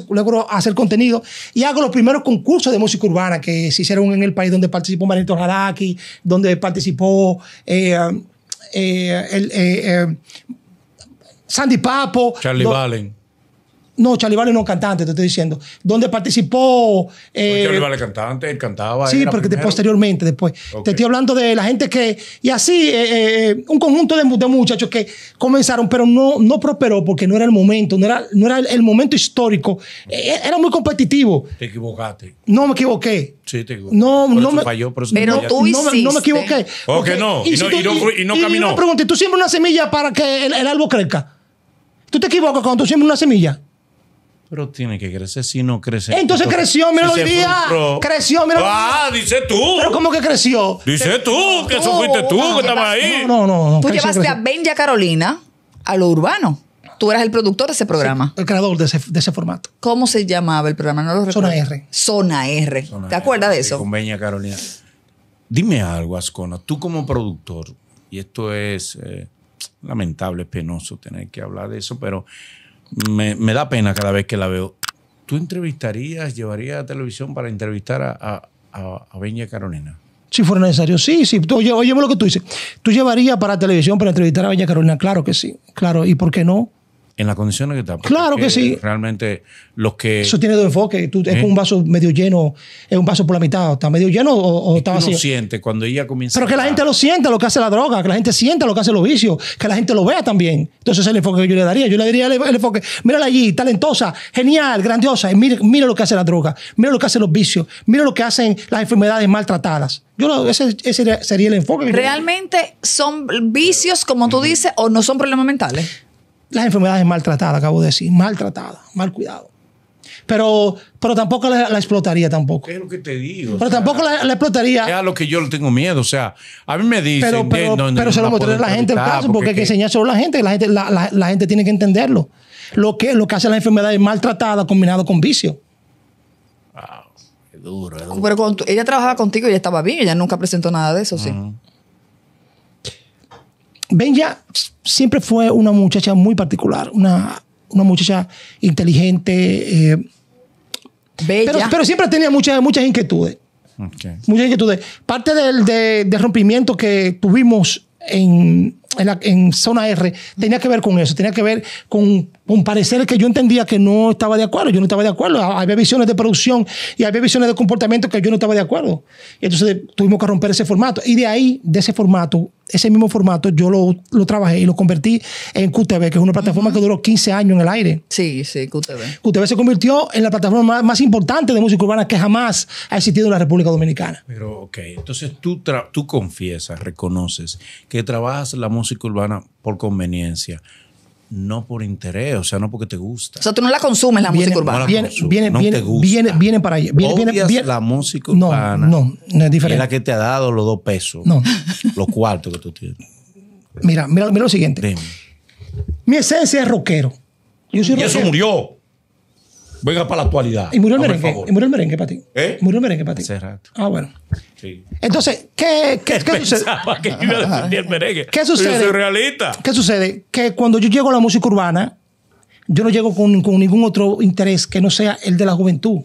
logro hacer, contenido. Y hago los primeros concursos de música urbana que se hicieron en el país donde participó Marito Jaraki, donde participó eh, eh, Sandy Papo. Charlie Valen. No, Charlie Vale no cantante, te estoy diciendo. Donde participó. Eh, Charlie cantante, él cantaba. Sí, porque posteriormente, después. Te estoy hablando de la gente que. Y así, eh, eh, eh, un conjunto de, muchachos que comenzaron, pero no, no prosperó porque no era el momento, no era, no era el, momento histórico. E, e, era muy competitivo. Te equivocaste. No me equivoqué. Sí, te equivocaste. No, me. Falló, por eso pero tú no, me, no me equivoqué. No, y, no, caminó. y, no, caminó. Y ¿tú siembras una semilla para que el, el árbol crezca? ¿Tú te equivocas cuando tú siembras una semilla? Pero tiene que crecer. Si no crece. Entonces creció, mira hoy día. Creció, mira. Ah, dice tú. Pero ¿cómo que creció? Dice tú, que eso fuiste tú que estabas ahí. No, no, no. Tú llevaste a Benja Carolina a lo urbano. Tú eras el productor de ese programa. el creador de ese, formato. ¿Cómo se llamaba el programa? No lo recuerdo. Zona R. Zona R. ¿Te acuerdas de eso? Con Benja Carolina. Dime algo, Ascona. Tú como productor, y esto es lamentable, eh, lamentable, penoso tener que hablar de eso, pero me, da pena cada vez que la veo. ¿Tú entrevistarías, llevarías a televisión para entrevistar a, a, a, Carolina? Si fuera necesario, sí, sí. Tú, oye, lo que tú dices. ¿Tú llevarías para televisión para entrevistar a Beña Carolina? Claro que sí, claro. ¿Y por qué no? en las condiciones que estamos Claro que sí. Realmente los que... Eso tiene dos enfoques. Tú, Es ¿Eh? un vaso medio lleno, es un vaso por la mitad. ¿Está medio lleno o, está vacío? siente cuando ella comienza... Pero que la gente lo sienta, lo que hace la droga, que la gente sienta lo que hace los vicios, que la gente lo vea también. Entonces ese es el enfoque que yo le daría. Yo le daría el, enfoque, mírala allí, talentosa, genial, grandiosa. Y mira lo que hace la droga, mira lo que hacen los vicios, mira lo que hacen las enfermedades maltratadas. Yo ese, ese sería el enfoque. ¿Realmente son vicios, como tú dices, o no son problemas mentales? las enfermedades maltratadas, acabo de decir, maltratada mal cuidado. Pero, pero tampoco la, explotaría tampoco. es lo que te digo? Pero tampoco la, explotaría. Es a lo que yo le tengo miedo. O sea, a mí me dicen. Pero, no, no, pero se lo mostré a la gente el caso, porque, hay que enseñar solo a la gente. La gente, la, gente tiene que entenderlo. Lo que, lo que hace la enfermedad es maltratada combinado con vicio. Wow, qué duro, Pero ella trabajaba contigo y ella estaba bien. Ella nunca presentó nada de eso, sí. Benja siempre fue una muchacha muy particular, una, muchacha inteligente. Eh, Bella. Pero, siempre tenía muchas, muchas inquietudes. Muchas inquietudes. Parte del, rompimiento que tuvimos en, en, zona R tenía que ver con eso, tenía que ver con un parecer que yo entendía que no estaba de acuerdo, yo no estaba de acuerdo. Había visiones de producción y había visiones de comportamiento que yo no estaba de acuerdo. Y Entonces tuvimos que romper ese formato. Y de ahí, de ese formato, ese mismo formato, yo lo, trabajé y lo convertí en QTV, que es una plataforma que duró 15 años en el aire. Sí, sí, QTV. QTV se convirtió en la plataforma más, importante de música urbana que jamás ha existido en la República Dominicana. Pero, ok, entonces tú, tú confiesas, reconoces que trabajas la música urbana por conveniencia no por interés, o sea, no porque te gusta. O sea, tú no la consumes la música urbana. No viene, viene, no viene, te gusta. viene, para allá. Viene, la música urbana. No, no, no es diferente. Es la que te ha dado los dos pesos. No. Los cuartos que tú tienes. Mira, mira, lo siguiente. Mi esencia es rockero. Yo soy y eso murió. Venga para la actualidad. Y murió el merengue. Y murió el merengue para ti. ¿Eh? Murió el merengue para ti. Hace Ah, bueno. Entonces, ¿qué, qué, ¿qué sucede? ¿Qué sucede? ¿Qué sucede? Que cuando yo llego a la música urbana, yo no llego con ningún otro interés que no sea el de la juventud.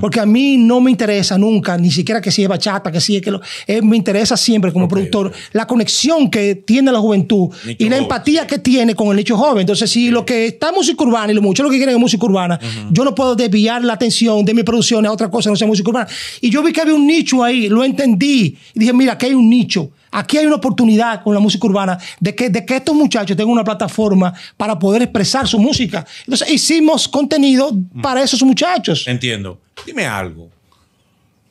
Porque a mí no me interesa nunca, ni siquiera que si bachata, que si que lo. Eh, me interesa siempre como productor la conexión que tiene la juventud y la empatía que tiene con el nicho joven. Entonces, si lo que está música urbana y lo mucho lo que quieren es música urbana, yo no puedo desviar la atención de mi producción a otra cosa, no sea música urbana. Y yo vi que había un nicho ahí, lo entendí. Y dije, mira, que hay un nicho Aquí hay una oportunidad con la música urbana de que, de que estos muchachos tengan una plataforma para poder expresar su música. Entonces hicimos contenido mm. para esos muchachos. Entiendo. Dime algo.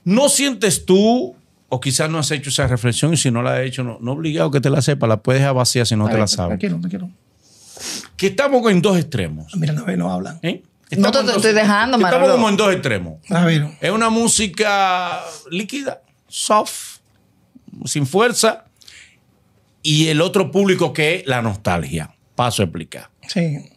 ¿No sientes tú, o quizás no has hecho esa reflexión, y si no la has hecho, no, no obligado que te la sepa, la puedes dejar vacía si no te la sabes? Tranquilo, tranquilo. Que estamos en dos extremos. Ah, mira, no, no hablan. Estamos ¿Eh? no te, dejando, Estamos como en dos extremos. Ah, es una música líquida, soft sin fuerza y el otro público que es la nostalgia. Paso a explicar. Sí.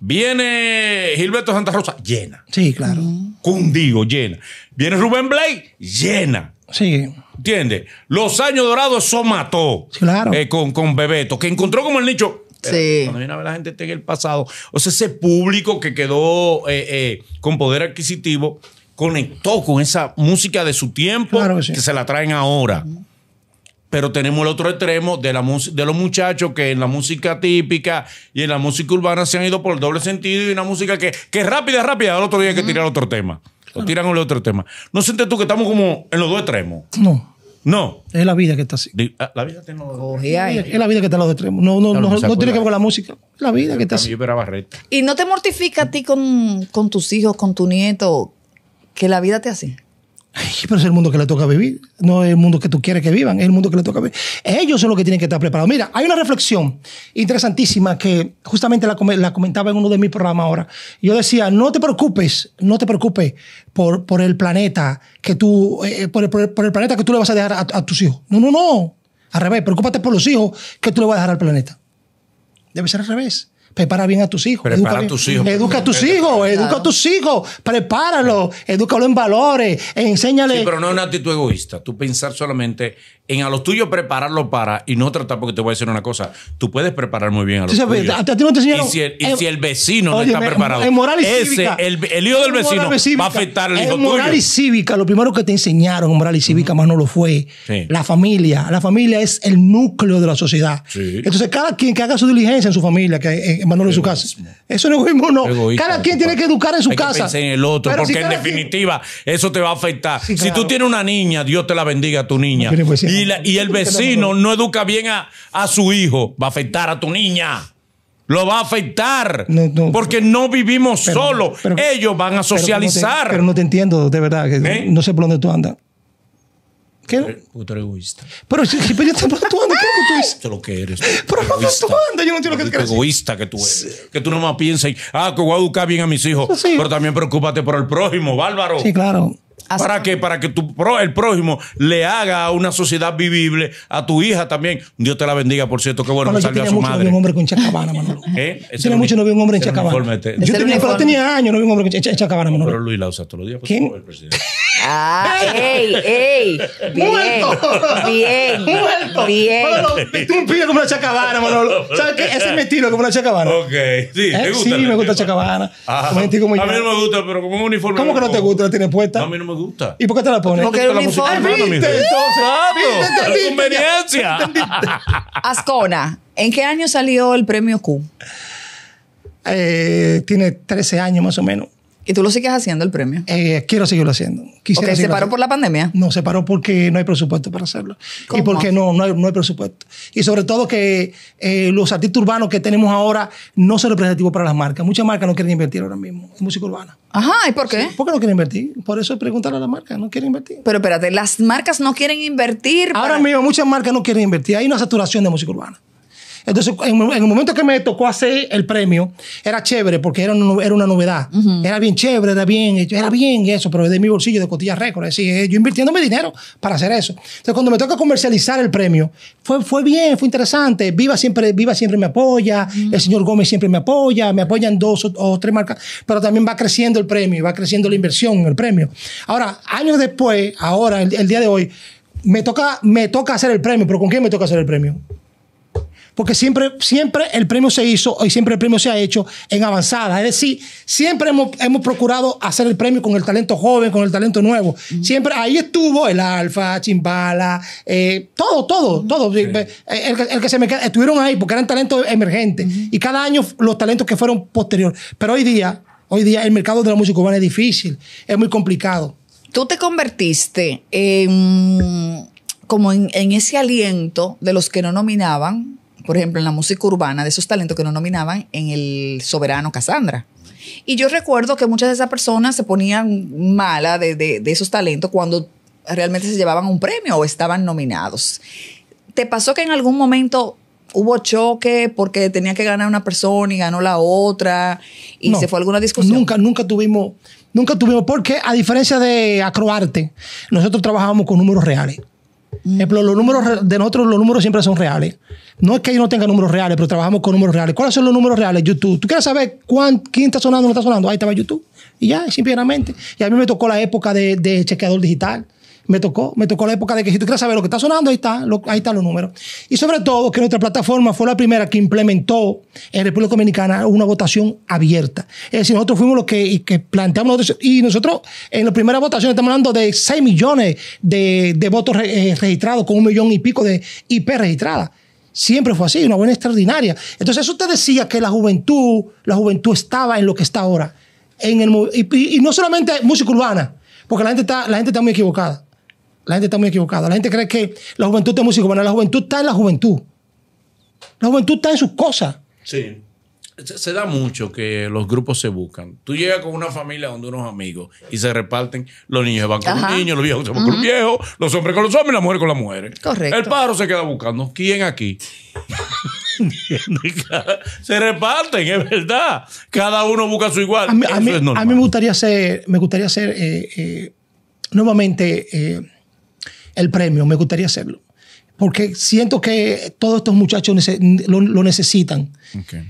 Viene Gilberto Santa Rosa, llena. Sí, claro. Cundigo, llena. Viene Rubén Blake, llena. Sí. entiende Los años dorados eso mató. Claro. Eh, con, con Bebeto, que encontró como el nicho. Eh, sí. cuando viene a ver la gente en el pasado. O sea, ese público que quedó eh, con poder adquisitivo conectó con esa música de su tiempo claro que, sí. que, se la traen ahora. Pero tenemos el otro extremo de, los muchachos que en la música típica y en la música urbana se han ido por el doble sentido y una música que, que rápida, rápida, El otro día hay que tirar otro tema. O tiran el otro tema. ¿No sientes tú que estamos como en los dos extremos? No. No. Es la vida que está así. Ah, la vida tiene los Es la vida que está en los dos extremos. No, no, no, tiene que ver con la música. la vida que está así. Y no te mortifica a ti con, tus hijos, con tu nieto, que la vida te así? Pero es el mundo que le toca vivir, no es el mundo que tú quieres que vivan, es el mundo que le toca vivir. Ellos son los que tienen que estar preparados. Mira, hay una reflexión interesantísima que justamente la, comentaba en uno de mis programas ahora. Yo decía, no te preocupes, no te preocupes por, por el planeta que tú, eh, por, planeta que tú le vas a dejar a, a tus hijos. No, no, no. Al revés, preocúpate por los hijos que tú le vas a dejar al planeta. Debe ser al revés. Prepara bien a tus hijos. Prepara educa a tus hijos. Educa a tus hijos, educa a tus hijos, prepáralo, edúcalo en valores, enséñale. Sí, pero no es una actitud egoísta. Tú pensar solamente en a los tuyos prepararlo para y no tratar, porque te voy a decir una cosa, tú puedes preparar muy bien a los tuyos. no te y, si el, vecino no está preparado, moral y el, hijo del vecino va a afectar al hijo tuyo. En moral y cívica, lo primero que te enseñaron en moral y cívica, más no lo fue, la familia. La familia es el núcleo de la sociedad. Entonces, cada quien que haga su diligencia en su familia, que en eh, Manolo en su casa. Eso no es egoísmo, no. Cada quien pues. tiene que educar en su casa. en el otro, porque en definitiva eso te va a afectar. Si tú tienes una niña, Dios te la bendiga a tu niña. y, el vecino no educa bien a, su hijo, va a afectar a tu niña lo va a afectar. porque no vivimos solos. Ellos van a socializar. Pero no, te, entiendo, de verdad. Que ¿Eh? No sé por dónde tú andas tú Puto egoísta. Pero, si yo estoy actuando, ¿por que tú eres. Eso lo que eres. Pero no actuando, yo no entiendo lo que crees. egoísta que tú eres. Que tú nomás piensas, ah, que voy a educar bien a mis hijos. Pero también preocúpate por el prójimo, bárbaro. Sí, claro. ¿Para qué? Para que tu el prójimo le haga una sociedad vivible a tu hija también. Dios te la bendiga, por cierto, qué bueno que salió a su madre. Yo no vi un hombre con Chacabana, Manolo. ¿Eh? Yo mucho no vi un hombre en Chacabana. Yo tenía, años no vi un hombre con Chacabana, Manolo. Pero Luis la todos los días. Pues, ¿Quién? El presidente. Ay, ah, ey, ey. Bien. ¡Muerto! Bien. ¡Muerto! Bien. tú me pides como una chacabana, Manolo. ¿Sabes qué? Ese es mi estilo, como una chacabana. Ok. Sí, eh, ¿te gusta? Sí, me gusta chacabana. a mí no me gusta, pero como un uniforme. ¿Cómo que no te gusta? ¿La tienes puesta? a mí no me gusta. ¿Y por qué te la pones? Porque el uniforme. conveniencia! Ascona, ¿en qué año salió el premio Q? Eh, tiene 13 años más o menos. ¿Y tú lo sigues haciendo el premio? Eh, quiero seguirlo haciendo. Quisiera ¿Se paró por la pandemia? No, se paró porque no hay presupuesto para hacerlo. Y porque no, no hay, presupuesto. Y sobre todo que eh, los artistas urbanos que tenemos ahora no son representativos para las marcas. Muchas marcas no quieren invertir ahora mismo en música urbana. Ajá, ¿y por qué? ¿Por qué no quieren invertir? Por eso preguntar a las marcas, no quieren invertir. Pero espérate, las marcas no quieren invertir. Ahora mismo muchas marcas no quieren invertir. Hay una saturación de música urbana. Entonces, en, el momento que me tocó hacer el premio, era chévere porque era, una, era una novedad. Era bien chévere, era bien, era bien eso, pero de mi bolsillo de cotilla récord. Es decir, eh, yo invirtiéndome dinero para hacer eso. Entonces, cuando me toca comercializar el premio, fue, fue bien, fue interesante. Viva siempre, Viva siempre me apoya, el señor Gómez siempre me apoya, me apoyan dos o, tres marcas, pero también va creciendo el premio, va creciendo la inversión en el premio. Ahora, años después, ahora, el, día de hoy, me toca, me toca hacer el premio, pero ¿con quién me toca hacer el premio? porque siempre, siempre el premio se hizo hoy siempre el premio se ha hecho en avanzada. Es decir, siempre hemos, procurado hacer el premio con el talento joven, con el talento nuevo. Siempre ahí estuvo el Alfa, Chimbala, eh, todo, todo, todo. Eh, el, que se me estuvieron ahí porque eran talentos emergentes. Y cada año los talentos que fueron posteriores. Pero hoy día, hoy día el mercado de la música urbana es difícil, es muy complicado. Tú te convertiste como en ese aliento de los que no nominaban, por ejemplo, en la música urbana, de esos talentos que nos nominaban en el soberano Casandra. Y yo recuerdo que muchas de esas personas se ponían mala de, de, esos talentos cuando realmente se llevaban un premio o estaban nominados. ¿Te pasó que en algún momento hubo choque porque tenía que ganar una persona y ganó la otra y se fue alguna discusión. Nunca, nunca tuvimos, nunca tuvimos, porque a diferencia de Acroarte, nosotros trabajábamos con números reales los números de nosotros, los números siempre son reales. No es que ellos no tengan números reales, pero trabajamos con números reales. ¿Cuáles son los números reales? YouTube. ¿Tú quieres saber cuán, quién está sonando o no está sonando? Ahí estaba YouTube. Y ya, simplemente. Y a mí me tocó la época de, de chequeador digital. Me tocó, me tocó la época de que si tú quieres saber lo que está sonando, ahí está, están los números. Y sobre todo que nuestra plataforma fue la primera que implementó en República Dominicana una votación abierta. Es decir, nosotros fuimos los que, planteamos y nosotros en la primera votación estamos hablando de 6 millones de, votos eh, registrados con un millón y pico de IP registradas. Siempre fue así, una buena extraordinaria. Entonces, eso te decía que la juventud, la juventud estaba en lo que está ahora. En el, y, y, no solamente música urbana, porque la gente está, la gente está muy equivocada. La gente está muy equivocada. La gente cree que la juventud es músico. Bueno, la juventud está en la juventud. La juventud está en sus cosas. Sí. Se da mucho que los grupos se buscan. Tú llegas con una familia donde unos amigos y se reparten. Los niños van con los niños, los viejos se van con los viejos, los hombres con los hombres y las mujeres con las mujeres. Correcto. El paro se queda buscando. ¿Quién aquí? se reparten, es verdad. Cada uno busca su igual. A mí, me gustaría ser, me gustaría ser eh, eh, nuevamente. Eh, el premio, me gustaría hacerlo. Porque siento que todos estos muchachos lo, necesitan.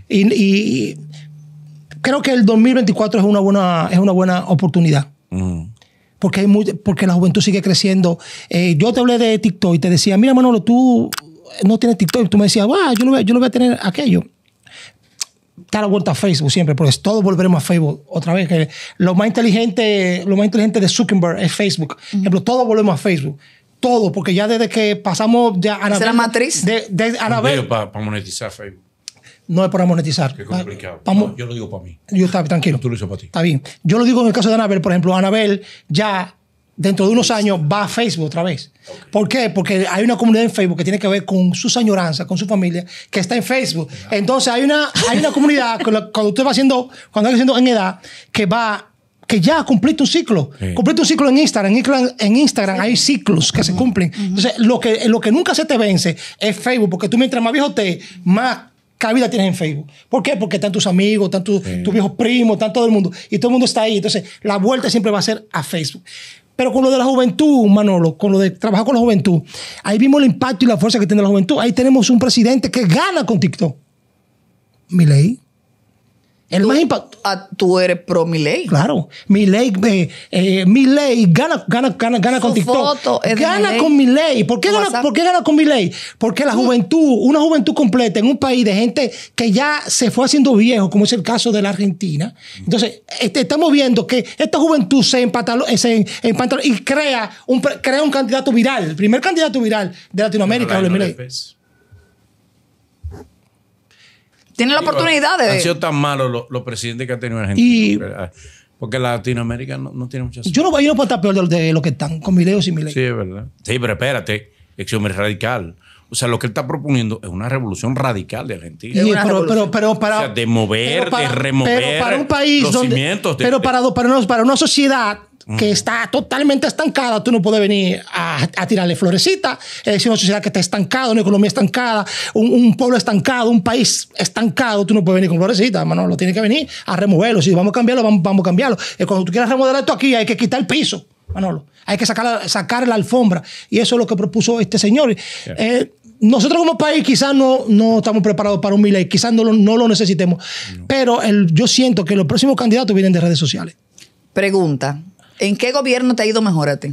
Y, creo que el 2024 es una buena, es una buena oportunidad. Mm. Porque, hay porque la juventud sigue creciendo. Eh, yo te hablé de TikTok y te decía, mira Manolo, tú no tienes TikTok. Tú me decías, yo, no voy, yo voy a tener aquello está la vuelta a Facebook siempre, porque todos volveremos a Facebook otra vez. Que lo más inteligente, lo más inteligente de Zuckerberg es Facebook. Por ejemplo, todos volvemos a Facebook todo, porque ya desde que pasamos de Anabel, la matriz? De, Anabel. Para monetizar Facebook. No es para monetizar. complicado. yo lo digo para mí. Yo está tranquilo. Tú lo hizo para ti. Está bien. Yo lo digo en el caso de Anabel, por ejemplo, Anabel ya dentro de unos años va a Facebook otra vez. ¿Por qué? Porque hay una comunidad en Facebook que tiene que ver con su añoranzas, con su familia, que está en Facebook. Entonces hay una, una comunidad, cuando usted va haciendo, cuando está haciendo en edad, que va que ya cumpliste un ciclo. Cumpliste un ciclo en Instagram. En Instagram, hay ciclos que se cumplen. Entonces, lo que, lo que nunca se te vence es Facebook, porque tú mientras más viejo te, más cabida tienes en Facebook. ¿Por qué? Porque están tus amigos, están tus, viejos primos, están todo el mundo. Y todo el mundo está ahí. Entonces, la vuelta siempre va a ser a Facebook. Pero con lo de la juventud, Manolo, con lo de trabajar con la juventud, ahí vimos el impacto y la fuerza que tiene la juventud. Ahí tenemos un presidente que gana con TikTok. ley? tú, más ah, tú eres pro ley Claro. mi ley, eh, eh gana, gana, gana, gana con TikTok. gana con mi ¿Por, qué gana, ¿Por qué gana con ley? Porque la juventud, una juventud completa en un país de gente que ya se fue haciendo viejo, como es el caso de la Argentina. Entonces, este, estamos viendo que esta juventud se empataló, eh, se y crea un, crea un candidato viral, el primer candidato viral de Latinoamérica. No, tienen la oportunidad de. Ha sido tan malo los, presidentes que ha tenido Argentina. Porque Latinoamérica no, tiene mucha. Yo no, voy a puedo estar peor de, lo que están con videos y milagros. Sí, es verdad. Sí, pero espérate, es radical. O sea, lo que él está proponiendo es una revolución radical de Argentina. para, o sea, de mover, de remover para un país los donde, pero para, para, para una sociedad que está totalmente estancada, tú no puedes venir a, tirarle florecitas. Es eh, una sociedad que está estancada, una economía estancada, un, pueblo estancado, un país estancado, tú no puedes venir con florecitas, Manolo, Lo tiene que venir a removerlo. Si vamos a cambiarlo, vamos, a cambiarlo. Y eh, cuando tú quieras remodelar esto aquí, hay que quitar el piso. Manolo, hay que sacar, la alfombra. Y eso es lo que propuso este señor. Eh, nosotros como país quizás no, no estamos preparados para un Milei, quizás no lo, necesitemos, pero yo siento que los próximos candidatos vienen de redes sociales. Pregunta, ¿En qué gobierno te ha ido mejor a ti?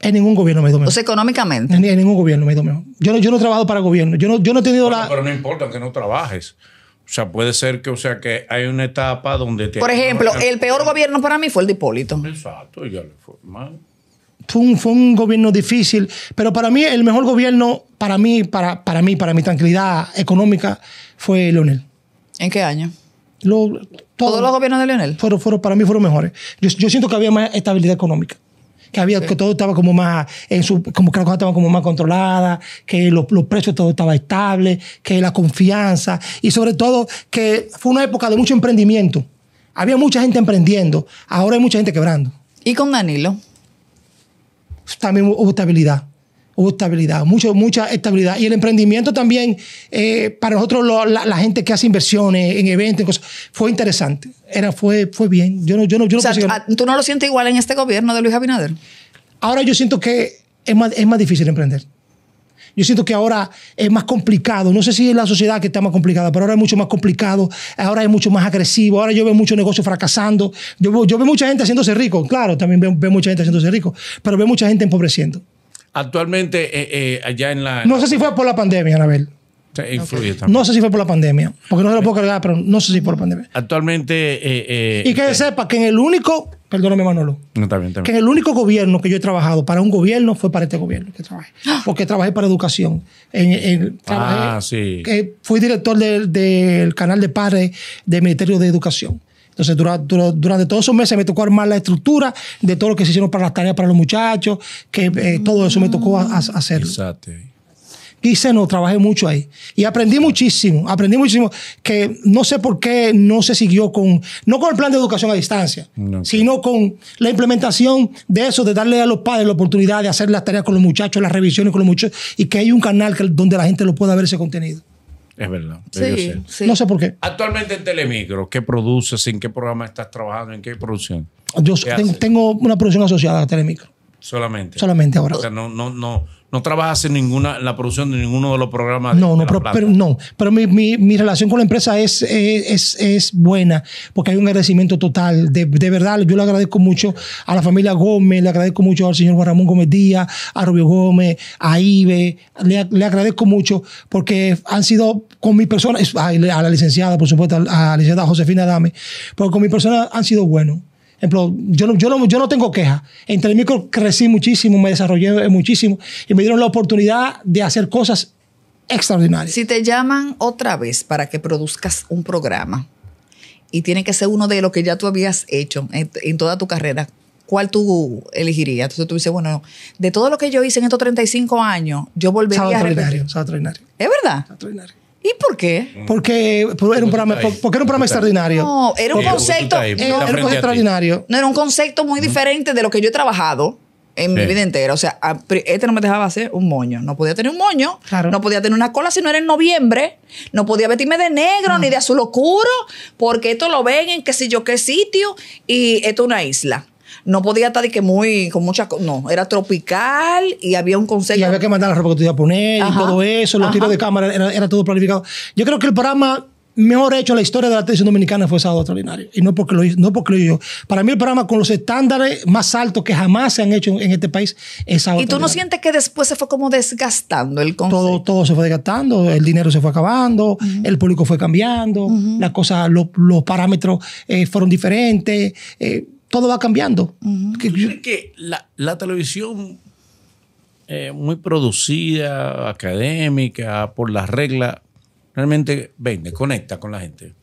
En ningún gobierno me ha ido mejor. O sea, económicamente. En, ningún gobierno me ha ido mejor. Yo no, yo no he trabajado para gobierno. Yo no, yo no he tenido la. Pero no importa que no trabajes. O sea, puede ser que, o sea, que hay una etapa donde te. Por ejemplo, el peor gobierno para mí fue el de Hipólito. Exacto, ya le fue mal. Fue un, gobierno difícil, pero para mí el mejor gobierno, para mí, para, para mí, para mi tranquilidad económica, fue Leonel. ¿En qué año? Todos los gobiernos de Leonel. Fueron, para mí fueron mejores. Yo, siento que había más estabilidad económica que había que todo estaba como más en su, como que como más controlada que los, los precios todo estaba estable que la confianza y sobre todo que fue una época de mucho emprendimiento había mucha gente emprendiendo ahora hay mucha gente quebrando y con Danilo también hubo estabilidad hubo estabilidad, mucho, mucha estabilidad. Y el emprendimiento también, eh, para nosotros, la, gente que hace inversiones en eventos, fue interesante. Era, fue, fue bien. Yo no, yo no, ah, ¿Tú no lo sientes igual en este gobierno de Luis Abinader? Ahora yo siento que es más, difícil emprender. Yo siento que ahora es más complicado. No sé si es la sociedad que está más complicada, pero ahora es mucho más complicado. Ahora es mucho más agresivo. Ahora yo veo muchos negocios fracasando. Yo veo, yo veo mucha gente haciéndose rico. Claro, también veo mucha gente haciéndose rico, pero veo mucha gente empobreciendo. Actualmente, eh, eh, allá en la. No sé si fue por la pandemia, Anabel. No sé si fue por la pandemia, porque no se lo puedo cargar, pero no sé si fue por la pandemia. Actualmente. Eh, eh, y que este- sepa que en el único. Perdóname, Manolo. No, está Que en el único gobierno que yo he trabajado para un gobierno fue para este gobierno que trabajé. ¡Ah! Porque trabajé para educación. En, trabajé, ah, fui director del, canal de padres del Ministerio de Educación. Entonces, durante, durante, todos esos meses me tocó armar la estructura de todo lo que se hicieron para las tareas para los muchachos, que eh, todo eso me tocó hacerlo. Exacto. Quise no, trabajé mucho ahí. Y aprendí muchísimo, aprendí muchísimo, que no sé por qué no se siguió con, no con el plan de educación a distancia, sino con la implementación de eso, de darle a los padres la oportunidad de hacer las tareas con los muchachos, las revisiones con los muchachos, y que hay un canal donde la gente lo pueda ver ese contenido. Es verdad. Sí, sí. No sé por qué. Actualmente en Telemicro, ¿qué produces? ¿En qué programa estás trabajando? ¿En qué producción? Yo tengo, una producción asociada a Telemicro. Solamente. Solamente ahora. O sea, no, no, no, no trabajas en ninguna la producción de ninguno de los programas. No, no, pero, no, pero mi, mi, mi, relación con la empresa es, es, es, buena porque hay un agradecimiento total. De, verdad, yo le agradezco mucho a la familia Gómez, le agradezco mucho al señor Juan Ramón Gómez Díaz, a Rubio Gómez, a Ibe, le, le agradezco mucho porque han sido con mi persona, a la licenciada, por supuesto, a la licenciada Josefina Dame, pero con mi persona han sido buenos ejemplo, yo no, yo tengo quejas. En Telemicro crecí muchísimo, me desarrollé muchísimo y me dieron la oportunidad de hacer cosas extraordinarias. Si te llaman otra vez para que produzcas un programa y tiene que ser uno de los que ya tú habías hecho en, toda tu carrera, ¿cuál tú elegirías? Entonces tú dices, bueno, de todo lo que yo hice en estos 35 años, yo volvería a repetir. Extraordinario, extraordinario. ¿Es verdad? ¿Y por qué? Mm. Porque era un programa, porque un programa extraordinario. No, era un concepto. era un extraordinario. No, era un concepto muy mm. diferente de lo que yo he trabajado en mi vida entera. O sea, este no me dejaba hacer un moño. No podía tener un moño. No podía tener una cola si no era en noviembre. No podía vestirme de negro ni de azul oscuro. Porque esto lo ven en qué sé yo qué sitio. Y esto es una isla no podía estar que muy, con muchas cosas. No, era tropical y había un consejo. Y había que mandar la ropa que a poner y todo eso, los tiros de cámara, era, todo planificado. Yo creo que el programa mejor hecho en la historia de la televisión dominicana fue Sábado Extraordinario. Y no porque lo, no porque yo. Para mí el programa con los estándares más altos que jamás se han hecho en, este país es Sábado ¿Y tú no sientes que después se fue como desgastando el concepto? Todo, se fue desgastando, el dinero se fue acabando, el público fue cambiando, las cosas, los parámetros eh, fueron diferentes. Eh, todo va cambiando. que, la, televisión eh, muy producida, académica, por las reglas, realmente vende, conecta con la gente.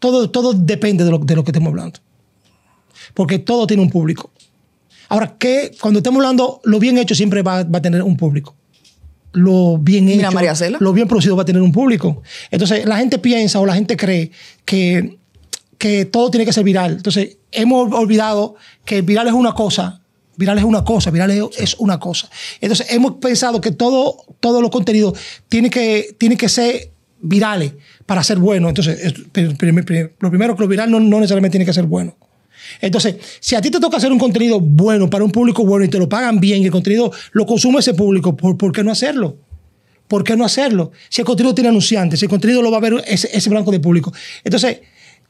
Todo, todo depende de lo, que estemos hablando. Porque todo tiene un público. Ahora, que cuando estemos hablando, lo bien hecho siempre va, a tener un público. Lo bien hecho, lo bien producido va a tener un público. Entonces, la gente piensa o la gente cree que que todo tiene que ser viral. Entonces, hemos olvidado que viral es una cosa, viral es una cosa, viral es, una cosa. Entonces, hemos pensado que todo, todos los contenidos tienen que, que ser virales para ser buenos. Entonces, lo primero que lo viral no, necesariamente tiene que ser bueno. Entonces, si a ti te toca hacer un contenido bueno para un público bueno y te lo pagan bien y el contenido lo consume ese público, ¿por, ¿por, qué no hacerlo? ¿Por qué no hacerlo? Si el contenido tiene anunciantes, si el contenido lo va a ver ese, ese blanco de público. Entonces,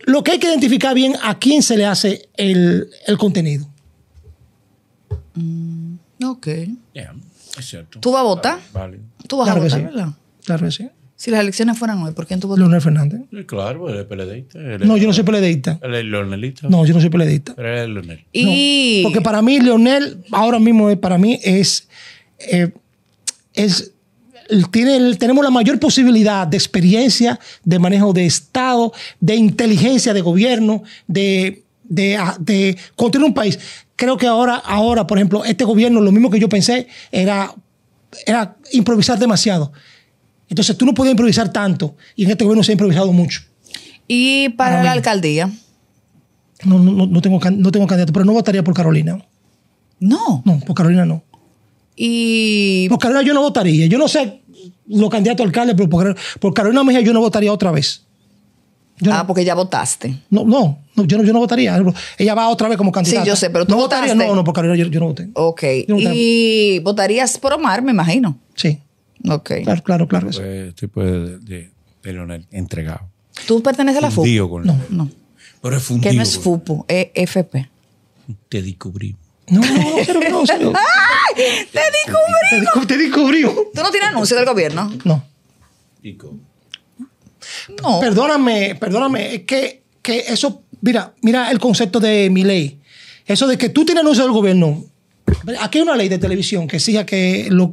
lo que hay que identificar bien a quién se le hace el, el contenido. Mm, ok. es cierto. ¿Tú vas a votar? Vale. ¿Tú vas a votar, sí. Claro que sí. Si las elecciones fueran hoy, ¿por quién tú votas? Leonel Fernández. claro, él es peledeísta. no, yo no soy peledeísta. El leonelista? No, yo no soy peledeísta. Pero es Leonel. Y... porque para mí, Leonel, ahora mismo, eh, para mí es... Eh, es tiene, tenemos la mayor posibilidad de experiencia, de manejo de Estado, de inteligencia de gobierno, de, ah, de, construir un país. Creo que ahora, ahora, por ejemplo, este gobierno, lo mismo que yo pensé, era, era improvisar demasiado. Entonces tú no podías improvisar tanto y en este gobierno se ha improvisado mucho. ¿Y para, la alcaldía? No, tengo, no tengo candidato, pero no votaría por Carolina. No. No, por Carolina no. Y. Por Carolina yo no votaría. Yo no sé los candidatos alcaldes, pero por, Carolina Mejía yo no votaría otra vez. ah, porque ya votaste. No, no, yo no, yo no votaría. Ella va otra vez como candidata. Sí, yo sé, pero tú no votaste? No, no, por Carolina yo, no voté. Ok. y votarías por Omar, me imagino. Sí. Ok. Claro, claro, claro. Tipo, tipo de, de, de, Leonel entregado. ¿Tú perteneces a la FUP? no, no. Pero es fundido. Que no es FUPO, es FP. Te descubrí. No, no, no, ¡Ay! ¡Te descubrí. Te descubrí. ¿Tú no tienes anuncio del gobierno? No. ¿Y cómo? No. Perdóname, perdóname. Es que, que eso, mira, mira el concepto de mi ley. Eso de que tú tienes anuncio del gobierno. Aquí hay una ley de televisión que exige que los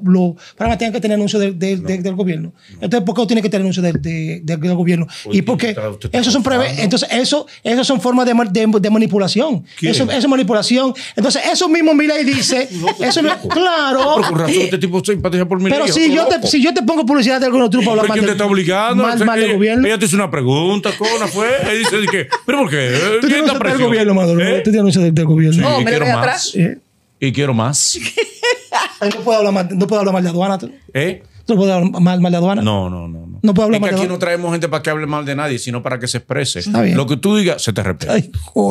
programas tengan que tener anuncios del gobierno. Entonces, ¿por qué tiene que tener anuncios del gobierno? y porque esos eso son entonces eso, eso son formas de, manipulación. Eso, es manipulación. Entonces, eso mismo ley dice, claro. Pero si yo, te, si yo te pongo publicidad de algún otro para quién te está obligando? Eh, gobierno. Ella te hizo una pregunta, ¿cómo fue. dice ¿pero por qué? ¿Tú tienes anuncios del gobierno, Maduro? ¿Eh? ¿Tú tienes anuncios del gobierno? No, me atrás. Y quiero más. no puedo hablar mal, no puedo hablar mal de aduana. ¿tú? ¿Eh? ¿Tú no puedes hablar mal, de aduana? No, no, no. No, puedo hablar es que aquí no traemos gente para que hable mal de nadie, sino para que se exprese. Está bien. Lo que tú digas, se te respeta.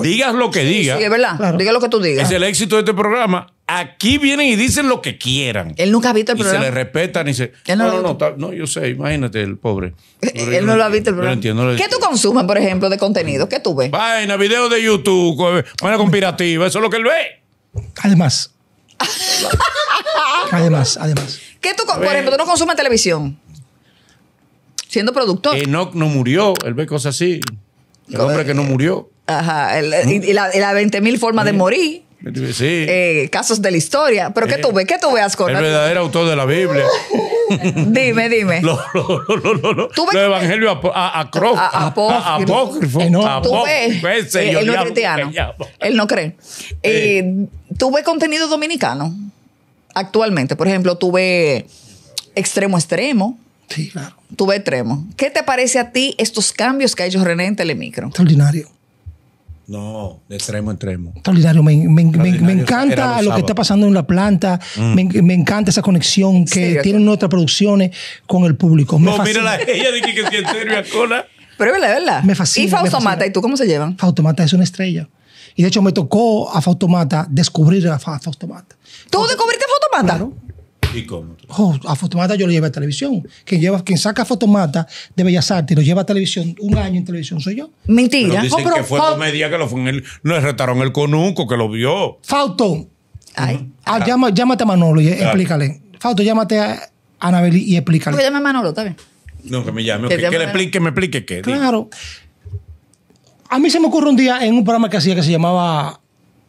digas lo que digas. Sí, es verdad. Diga lo que tú digas. Es el éxito de este programa. Aquí vienen y dicen lo que quieran. Él nunca ha visto el programa. Y se le respeta y se. No, no, no, no, no, yo sé, imagínate, el pobre. Él no, lo ha visto el programa. Entiendo, ¿Qué tú consumes, por ejemplo, de contenido? ¿Qué tú ves? Vaina, video de YouTube, vaina conspirativa, eso es lo que él ve. Además. además, además. ¿Qué tú, por ejemplo, tú no consumes televisión? Siendo productor. Enoch no murió, él ve cosas así. El hombre que no murió. Ajá, y, y, la, 20.000 formas de morir. Sí. Eh, casos de la historia. Pero ¿qué eh, tú ves? ¿Qué tú veas con El verdadero autor de la Biblia. dime, dime. apócrifo. Tú ves. Él no es cristiano. Él no cree. Eh, tuve contenido dominicano actualmente. Por ejemplo, tuve extremo extremo. Sí, claro. Tuve extremo. ¿Qué te parece a ti estos cambios que ha hecho René en Telemicro? Extraordinario no, de extremo extremo. Me, me, encanta lo que está pasando en la planta. Mm. Me, encanta esa conexión que tienen nuestras producciones con el público. no, mírala, ella dice que si a cola. Pero es verdad, Me fascina. ¿Y Fautomata? ¿Y tú cómo se llevan? Fautomata es una estrella. Y de hecho me tocó a Fautomata descubrir a Fautomata. ¿Tú descubriste a Fautomata? Claro. ¿Y cómo? Oh, a Fotomata yo lo llevo a televisión. Quien, lleva, quien saca a Fotomata de Bellas Artes y lo lleva a televisión un año en televisión soy yo. Mentira. Pero dicen oh, que fue Fal comedia que lo fue en el, retaron el conuco, que lo vio. Fauto. Ay. Ah, llámate a Manolo y explícale. Fauto, llámate a Anabel y explícale. me llame a Manolo, está No, que me llame. Que, le explique, me explique qué. Claro. A mí se me ocurre un día en un programa que hacía que se llamaba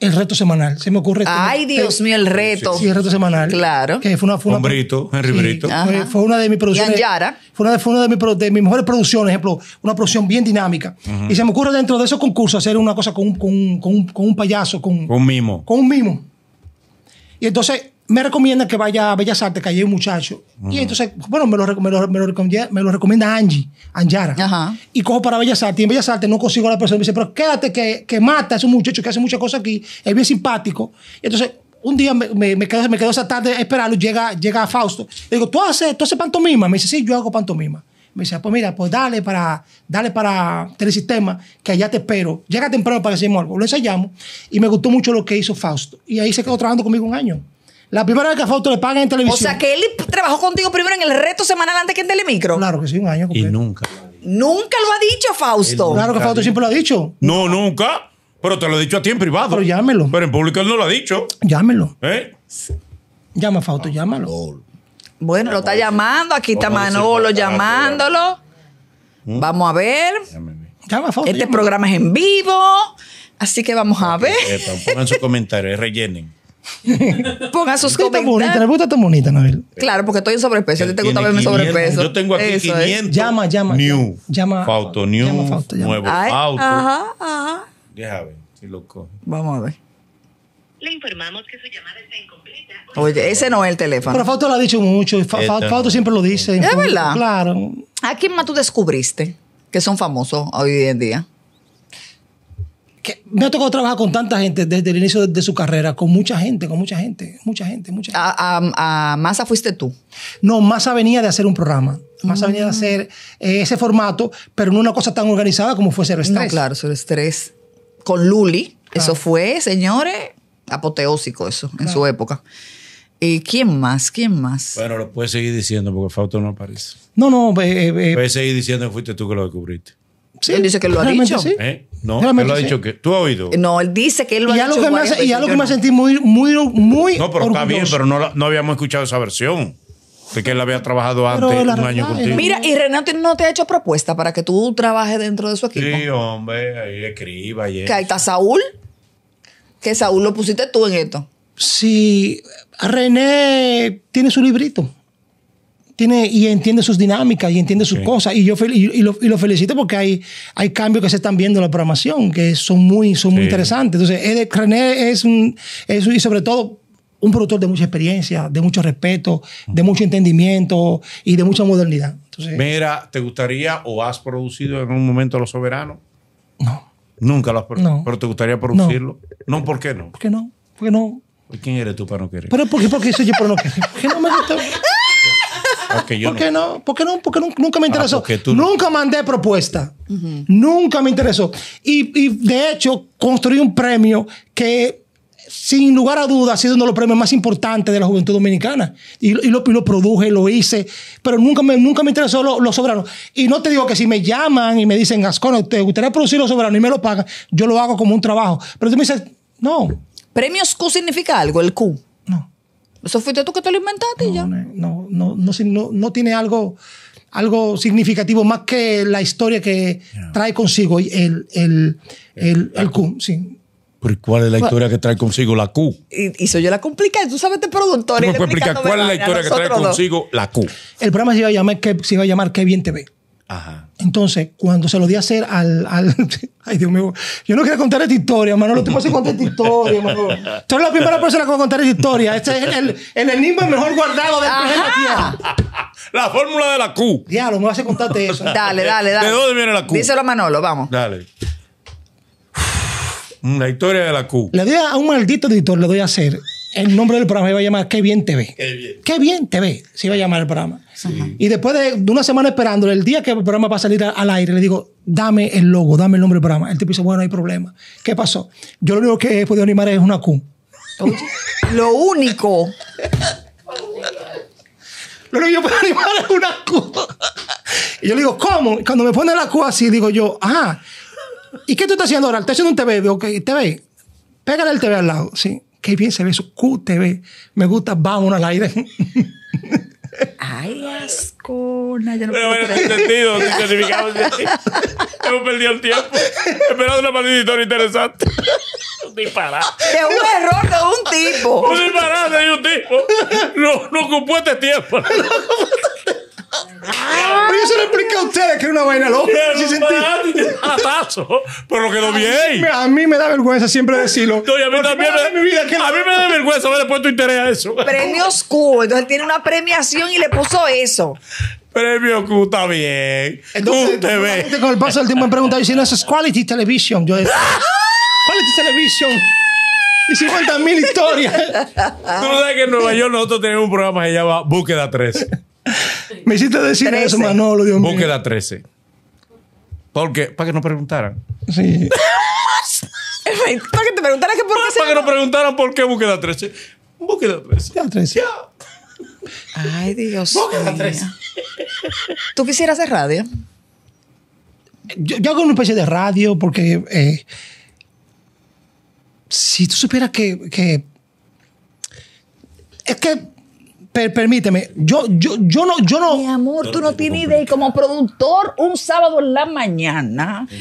el reto semanal. Se me ocurre. Ay, Dios mío, el reto. Sí, el reto semanal. Claro. Que fue una. Fue Henry Brito. Fue, una de mis producciones. Yara. Fue una, de, mis mejores producciones, ejemplo, una producción bien dinámica. Y se me ocurre dentro de esos concursos hacer una cosa con, un, payaso, Con un mimo. Con un mimo. Y entonces me recomienda que vaya a Bellas Artes, que hay un muchacho. Y entonces, bueno, me lo, me, me, lo, recomienda Angie, Anjara. Y cojo para Bellas Artes. Y en Bellas Artes no consigo a la persona. Me dice, pero quédate que, que mata a ese muchacho que hace muchas cosas aquí. Es bien simpático. Y entonces, un día me, me, me, quedo, esa tarde a Llega, llega Fausto. Le digo, ¿tú haces, pantomima? Me dice, sí, yo hago pantomima. Me dice, ah, pues mira, pues dale para, dale para Telesistema, que allá te espero. Llega temprano para que hacemos algo. Lo ensayamos y me gustó mucho lo que hizo Fausto. Y ahí se quedó trabajando conmigo un año. La primera vez que Fausto le paga en televisión. O sea, que él trabajó contigo primero en el reto semanal antes que en Telemicro. Claro que sí, un año. Y nunca. Nunca lo ha dicho Fausto. Claro que Fausto siempre lo ha dicho. No, nunca. Pero te lo he dicho a ti en privado. Pero llámelo. Pero en público él no lo ha dicho. Llámelo. ¿Eh? Llama a Fausto, llámalo. Bueno, lo está llamando. Aquí está Manolo llamándolo. ¿Mm? Vamos a ver. Llama Fausto. Este programa es en vivo. Así que vamos a ver. Pongan sus comentarios, rellenen. Ponga sus Me Bonita, gusta tan bonita, Nabil. Claro, porque estoy en sobrepeso. A ti te gusta verme sobrepeso. Yo tengo aquí 500. Llama, llama. New. Llama. Fauto, new. Llama, Nuevo. auto. Ajá, ajá. Déjame Vamos a ver. Le informamos que su llamada está incompleta. Oye, ese no es el teléfono. Pero Fauto lo ha dicho mucho. Fauto siempre lo dice. Es verdad. Claro. ¿A quién más tú descubriste que son famosos hoy en día? me ha tocado trabajar con tanta gente desde el inicio de, su carrera, con mucha gente, con mucha gente, mucha gente, mucha gente. A, Massa fuiste tú. No, Massa venía de hacer un programa. Massa venía de mm. hacer eh, ese formato, pero no una cosa tan organizada como fue Cero Estrés. claro, Cero Estrés con Luli. Eso fue, señores, apoteósico eso en su época. ¿Y quién más? ¿Quién más? Bueno, lo puedes seguir diciendo porque Fausto no aparece. No, no. Eh, eh, eh. puedes seguir diciendo que fuiste tú que lo descubriste. Sí, él dice que él lo ha dicho. Eh, no, él lo ha dicho que. ¿Tú has oído? Eh, no, él dice que él lo ha dicho. y ya lo que me ha muy, muy, muy. No, pero está bien, pero no, no habíamos escuchado esa versión. De que él había trabajado antes un año contigo. Mira, y René no te ha hecho propuesta para que tú trabajes dentro de su equipo. Sí, hombre, ahí escriba y Que ahí está Saúl. Que Saúl lo pusiste tú en esto. Sí, René tiene su librito y entiende sus dinámicas y entiende sus cosas. Y yo lo, felicito porque hay, hay cambios que se están viendo en la programación que son muy, son muy interesantes. Entonces, Ed, René es un, y sobre todo, un productor de mucha experiencia, de mucho respeto, de mucho entendimiento y de mucha modernidad. Entonces, Mira, ¿te gustaría o has producido en un momento Los Soberanos? No. Nunca lo has producido. Pero ¿te gustaría producirlo? No. ¿por qué no? ¿Por qué no? ¿Por qué no? ¿Quién eres tú para no querer? Pero ¿por qué, porque soy yo ¿Por qué no me ¿Por, no. Qué no? ¿Por qué no? Ah, porque nunca me interesó. nunca mandé propuesta. Nunca me interesó. Y, de hecho, construí un premio que, sin lugar a dudas, ha sido uno de los premios más importantes de la juventud dominicana. Y, lo, produje, lo hice, pero nunca me, nunca me interesó los lo soberanos. Y no te digo que si me llaman y me dicen, Gascona, ¿te gustaría producir los soberanos? Y me lo pagan, yo lo hago como un trabajo. Pero tú me dices, no. ¿Premios Q significa algo, el Q? Eso fuiste tú que te lo inventaste y ya. No, no, no, no, tiene algo, algo significativo más que la historia que trae consigo el, el, el, Q. Sí. ¿Pero cuál es la historia que trae consigo la Q? Y, soy yo la complicada. Tú sabes, te este productor. ¿Tú me puedes explicar cuál es la historia que trae consigo la Q? El programa se iba a llamar, se iba a llamar Qué bien te ve. Entonces, cuando se lo di a hacer al, Ay, Dios mío. Yo no quiero contar esta historia, Manolo. te voy a contar esta historia, Manolo. Tú eres la primera persona que va a contar esta historia. Este es el, el, enigma mejor guardado de la Tierra. La fórmula de la Q. Diablo, me vas a contarte eso. Dale, dale, dale. ¿De dónde viene la Q? Díselo a Manolo, vamos. Dale. La historia de la Q. Le doy a un maldito editor, le doy a hacer el nombre del programa iba a llamar Qué bien TV Qué bien. TV Se iba a llamar el programa. Y después de, una semana esperando, el día que el programa va a salir al aire, le digo, dame el logo, dame el nombre del programa. El tipo dice, bueno, no hay problema. ¿Qué pasó? Yo lo único que he podido animar es una Q. lo único. lo único que yo puedo animar es una Q. y yo le digo, ¿cómo? Cuando me pone la Q así, digo yo, ah, ¿y qué tú estás haciendo ahora? estás haciendo un TV. Digo, okay, TV. Pégale el TV al lado, sí. Qué bien se ve eso. QTV. Me gusta, vamos al aire. Ay, asco. No, yo no puedo Pero sentido, Hemos perdido el tiempo. Esperando una participación interesante. Un disparate. es un error de un tipo. Un disparate de un tipo. No, no ocupó este tiempo. Pero yo se lo expliqué a ustedes que era una vaina loca. Pero, ah, pero lo quedó bien. A mí me da vergüenza siempre decirlo. a mí me, a da vergüenza haberle puesto interés a eso. Premio Q. Entonces tiene una premiación y le puso eso. Premio Q está bien. Entonces, te Con el paso del tiempo me preguntaba si no eso es Quality Television. Yo decía, ah, Quality Television y 50 mil historias. Tú sabes que en Nueva York nosotros tenemos un programa que se llama Búsqueda 3. Me hiciste decir eso, Manolo, Dios mío. Búsqueda 13. qué? para que no preguntaran. Sí. para que te preguntaran qué por qué Para que no preguntaran por qué búsqueda 13. Búsqueda 13. Ya, 13. Ay, Dios Búsqueda 13. ¿Tú quisieras hacer radio? Yo, hago una especie de radio porque eh, si tú supieras que es que permíteme, yo, yo, yo no, yo no. Mi amor, tú no tienes idea. como productor, un sábado en la mañana.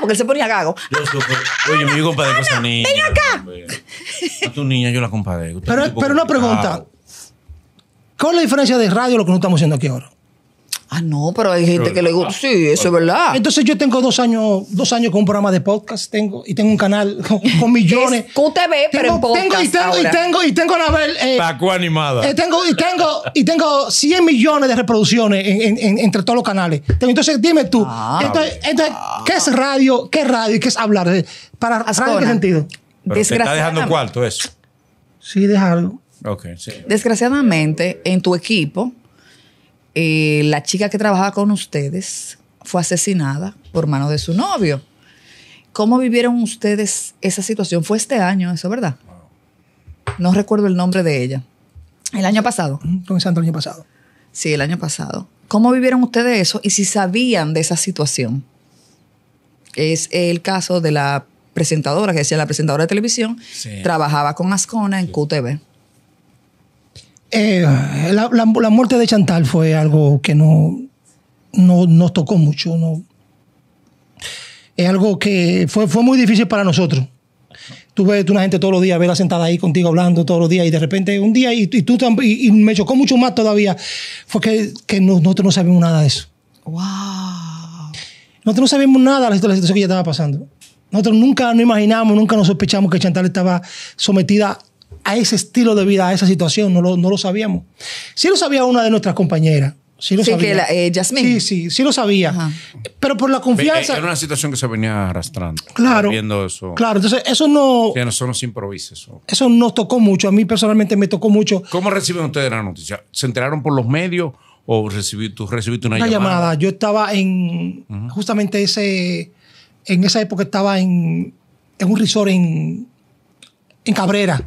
Porque él se ponía gago. Yo Oye, mi compadre con esa niña. Ven acá. A tu niña yo la compadezco. Pero, una pregunta. ¿Cuál es la diferencia de radio lo que no estamos haciendo aquí ahora? Ah, no, pero hay gente que le gusta. Sí, eso es verdad. Entonces yo tengo dos años, dos años con un programa de podcast, tengo, y tengo un canal con, millones. Es QTV, pero en podcast eh, tengo, y tengo, y tengo, y tengo, Eh, Paco animada. tengo, y tengo, y tengo 100 millones de reproducciones entre todos los canales. Entonces, dime tú, ah. ¿qué es radio? ¿Qué es radio? ¿Y qué es hablar? Eh, ¿Para hacer qué sentido? está dejando cuarto eso. Sí, dejarlo. Ok, sí. Desgraciadamente, en tu equipo eh, la chica que trabajaba con ustedes fue asesinada por mano de su novio. ¿Cómo vivieron ustedes esa situación? Fue este año, eso, es ¿verdad? No recuerdo el nombre de ella. El año pasado. Mm, el año pasado. Sí, el año pasado. ¿Cómo vivieron ustedes eso y si sabían de esa situación? Es el caso de la presentadora, que decía la presentadora de televisión, trabajaba con Ascona en QTV. Eh, la, muerte de Chantal fue algo que no, no nos tocó mucho. No. Es algo que fue, fue muy difícil para nosotros. Tú ves una gente todos los días, verla sentada ahí contigo hablando todos los días y de repente un día, y, tú me chocó mucho más todavía, fue que, nosotros no sabemos nada de eso. ¡Wow! Nosotros no sabemos nada de la situación que ya estaba pasando. Nosotros nunca nos imaginamos, nunca nos sospechamos que Chantal estaba sometida a ese estilo de vida, a esa situación, no lo, no lo sabíamos. Sí lo sabía una de nuestras compañeras, Sí, lo sí, sabía. Eh, sí, sí, sí lo sabía. Pero por la eh, confianza. Era una situación que se venía arrastrando. Claro. Viendo eso. Claro, entonces eso no. Que no son los Eso. eso nos tocó mucho. A mí personalmente me tocó mucho. ¿Cómo reciben ustedes la noticia? ¿Se enteraron por los medios o tú recibiste una, una llamada? Yo estaba en. Justamente ese. En esa época estaba en, en un resort en, en Cabrera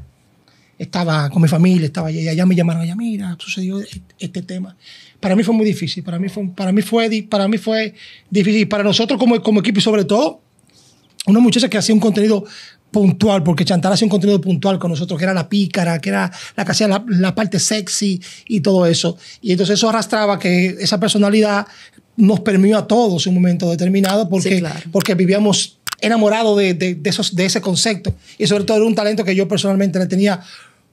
estaba con mi familia, estaba allá, allá me llamaron ya mira, sucedió este, este, tema. Para mí fue muy difícil, para mí fue, para mí fue, para mí fue difícil. Para nosotros como, como equipo y sobre todo, una muchacha que hacía un contenido puntual, porque Chantal hacía un contenido puntual con nosotros, que era la pícara, que era la que hacía la, parte sexy y todo eso. Y entonces eso arrastraba que esa personalidad nos permitió a todos en un momento determinado porque, porque vivíamos enamorados de, de, esos, de ese concepto. Y sobre todo era un talento que yo personalmente le tenía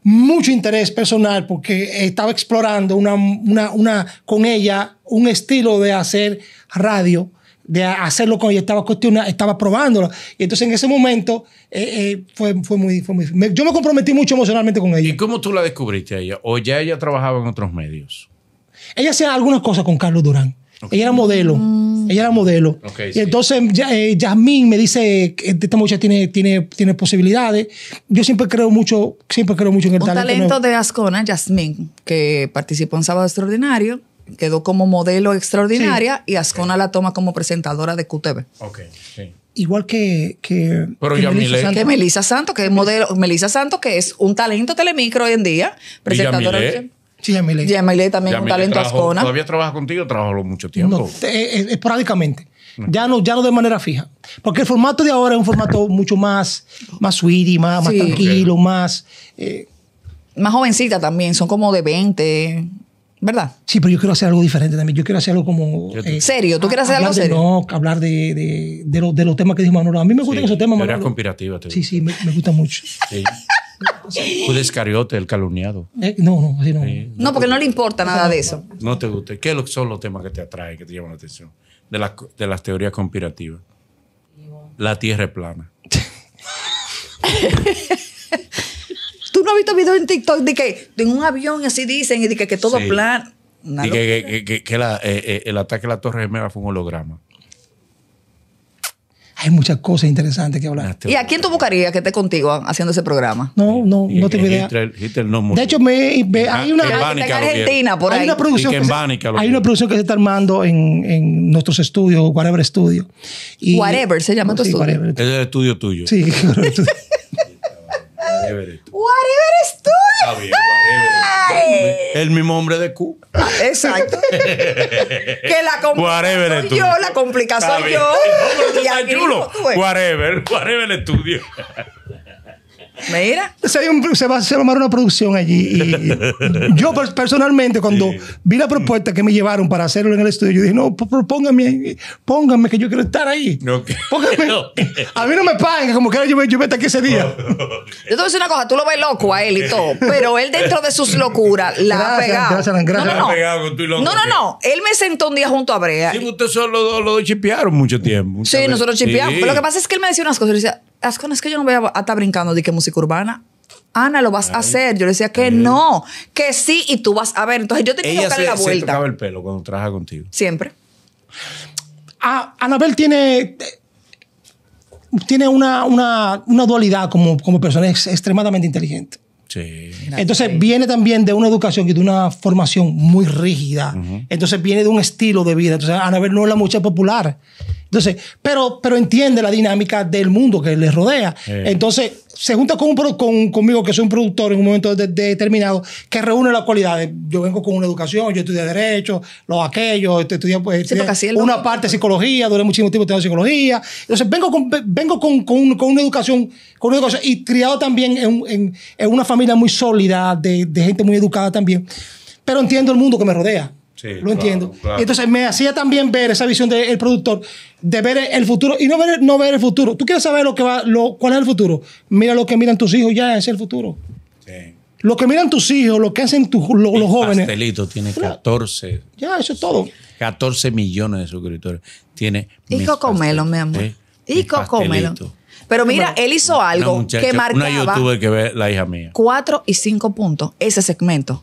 mucho interés personal porque estaba explorando una, una, una, con ella un estilo de hacer radio, de hacerlo con ella, estaba estaba probándolo. Y entonces en ese momento eh, eh, fue, fue, muy, yo me comprometí mucho emocionalmente con ella. ¿Y cómo tú la descubriste a ella? ¿O ya ella trabajaba en otros medios? Ella hacía algunas cosas con Carlos Durán. Ella era modelo. Mm. Ella era modelo. y entonces Jasmine eh, Yasmín me dice que esta muchacha tiene, tiene, tiene posibilidades. Yo siempre creo mucho, siempre creo mucho en el Un talento. talento de Ascona, Yasmín, que participó en Sábado Extraordinario, quedó como modelo extraordinaria y Ascona la toma como presentadora de QTV. Ok, sí igual que que, Pero que, Melisa que que es modelo Melisa Santo, que es un talento telemicro hoy en día, presentadora. Sí, Yamile. Yamile también un talento ascona. ¿Todavía trabajas contigo? Trabajó mucho tiempo. No, eh, eh, esporádicamente. Ya no, ya no de manera fija. Porque el formato de ahora es un formato mucho más, más sweetie, más, tranquilo, más. Eh, más jovencita también, son como de 20, ¿verdad? Sí, pero yo quiero hacer algo diferente también. Yo quiero hacer algo como. ¿Serio? ¿Tú quieres hacer algo serio? no, hablar de, de, de, de, los temas que dijo Manolo. A mí me gustan esos temas, Manolo. conspirativa, te Sí, sí, me, me gusta mucho. Sí. Judas Cariote, el calumniado. Eh, no, no, así no. no, porque no le importa nada de eso. No te gusta. ¿Qué son los temas que te atraen, que te llaman la atención? De, de las teorías conspirativas. La tierra es plana. ¿Tú no has visto videos en TikTok de que en un avión así dicen y de que, todo es plan? Y que, eh, eh, el ataque a la Torre Gemela fue un holograma hay muchas cosas interesantes que hablar. ¿Y a quién tú buscarías que esté contigo haciendo ese programa? No, no, no tengo idea. De hecho, me, hay una, hay, Argentina, por Una producción que se, hay una producción que se está armando en, en nuestros estudios, Whatever Studio. whatever se llama tu estudio. Es el estudio tuyo. Sí, Whatever. Whatever es El mismo hombre de Q. Exacto. que la complicación soy yo, la complicación yo. y hombre está Whatever, whatever estudio. Mira. Se, se, va, a armar una producción allí. Y yo personalmente, cuando vi la propuesta que me llevaron para hacerlo en el estudio, yo dije, no, pónganme, pónganme que yo quiero estar ahí. A mí no me pagan como que yo me, yo aquí ese día. Yo te voy a decir una cosa, tú lo ves loco a él y todo, pero él dentro de sus locuras la ha pegado. No, no, no. Él me sentó un día junto a Brea. Sí, ustedes solo los dos chipearon mucho tiempo. Sí, nosotros chipeamos. lo que pasa es que él me decía unas cosas. Yo decía, es que yo no voy a, estar brincando de que música urbana. Ana, lo vas a hacer. Yo le decía que no, que sí, y tú vas a ver. Entonces yo te que darle la vuelta. Se el pelo cuando trabaja contigo. Siempre. Ah, Anabel tiene tiene una, una, dualidad como, como persona es extremadamente inteligente. Sí. Entonces viene también de una educación y de una formación muy rígida. Entonces viene de un estilo de vida. Entonces Anabel no es la muchacha popular. Entonces, pero, pero entiende la dinámica del mundo que le rodea. Entonces, se junta con, con, conmigo, que soy un productor en un momento determinado, que reúne las cualidades. Yo vengo con una educación, yo estudié Derecho, los aquellos, este, estudié, pues, una parte de Psicología, duré muchísimo tiempo estudiando Psicología. Entonces, vengo con, vengo con, con, una, educación, con y criado también en, en, en una familia muy sólida, de, de gente muy educada también. Pero entiendo el mundo que me rodea lo entiendo. Entonces me hacía también ver esa visión del productor, de ver el futuro y no ver, no ver el futuro. Tú quieres saber lo que va, lo, cuál es el futuro. Mira lo que miran tus hijos, ya es el futuro. Lo que miran tus hijos, lo que hacen tus los jóvenes. Pastelito tiene 14. Ya, eso es todo. 14 millones de suscriptores. Tiene. Y Cocomelo, mi amor. hijo Y Pero mira, él hizo algo que marcaba. Una youtuber que ve la hija mía. Cuatro y cinco puntos. Ese segmento.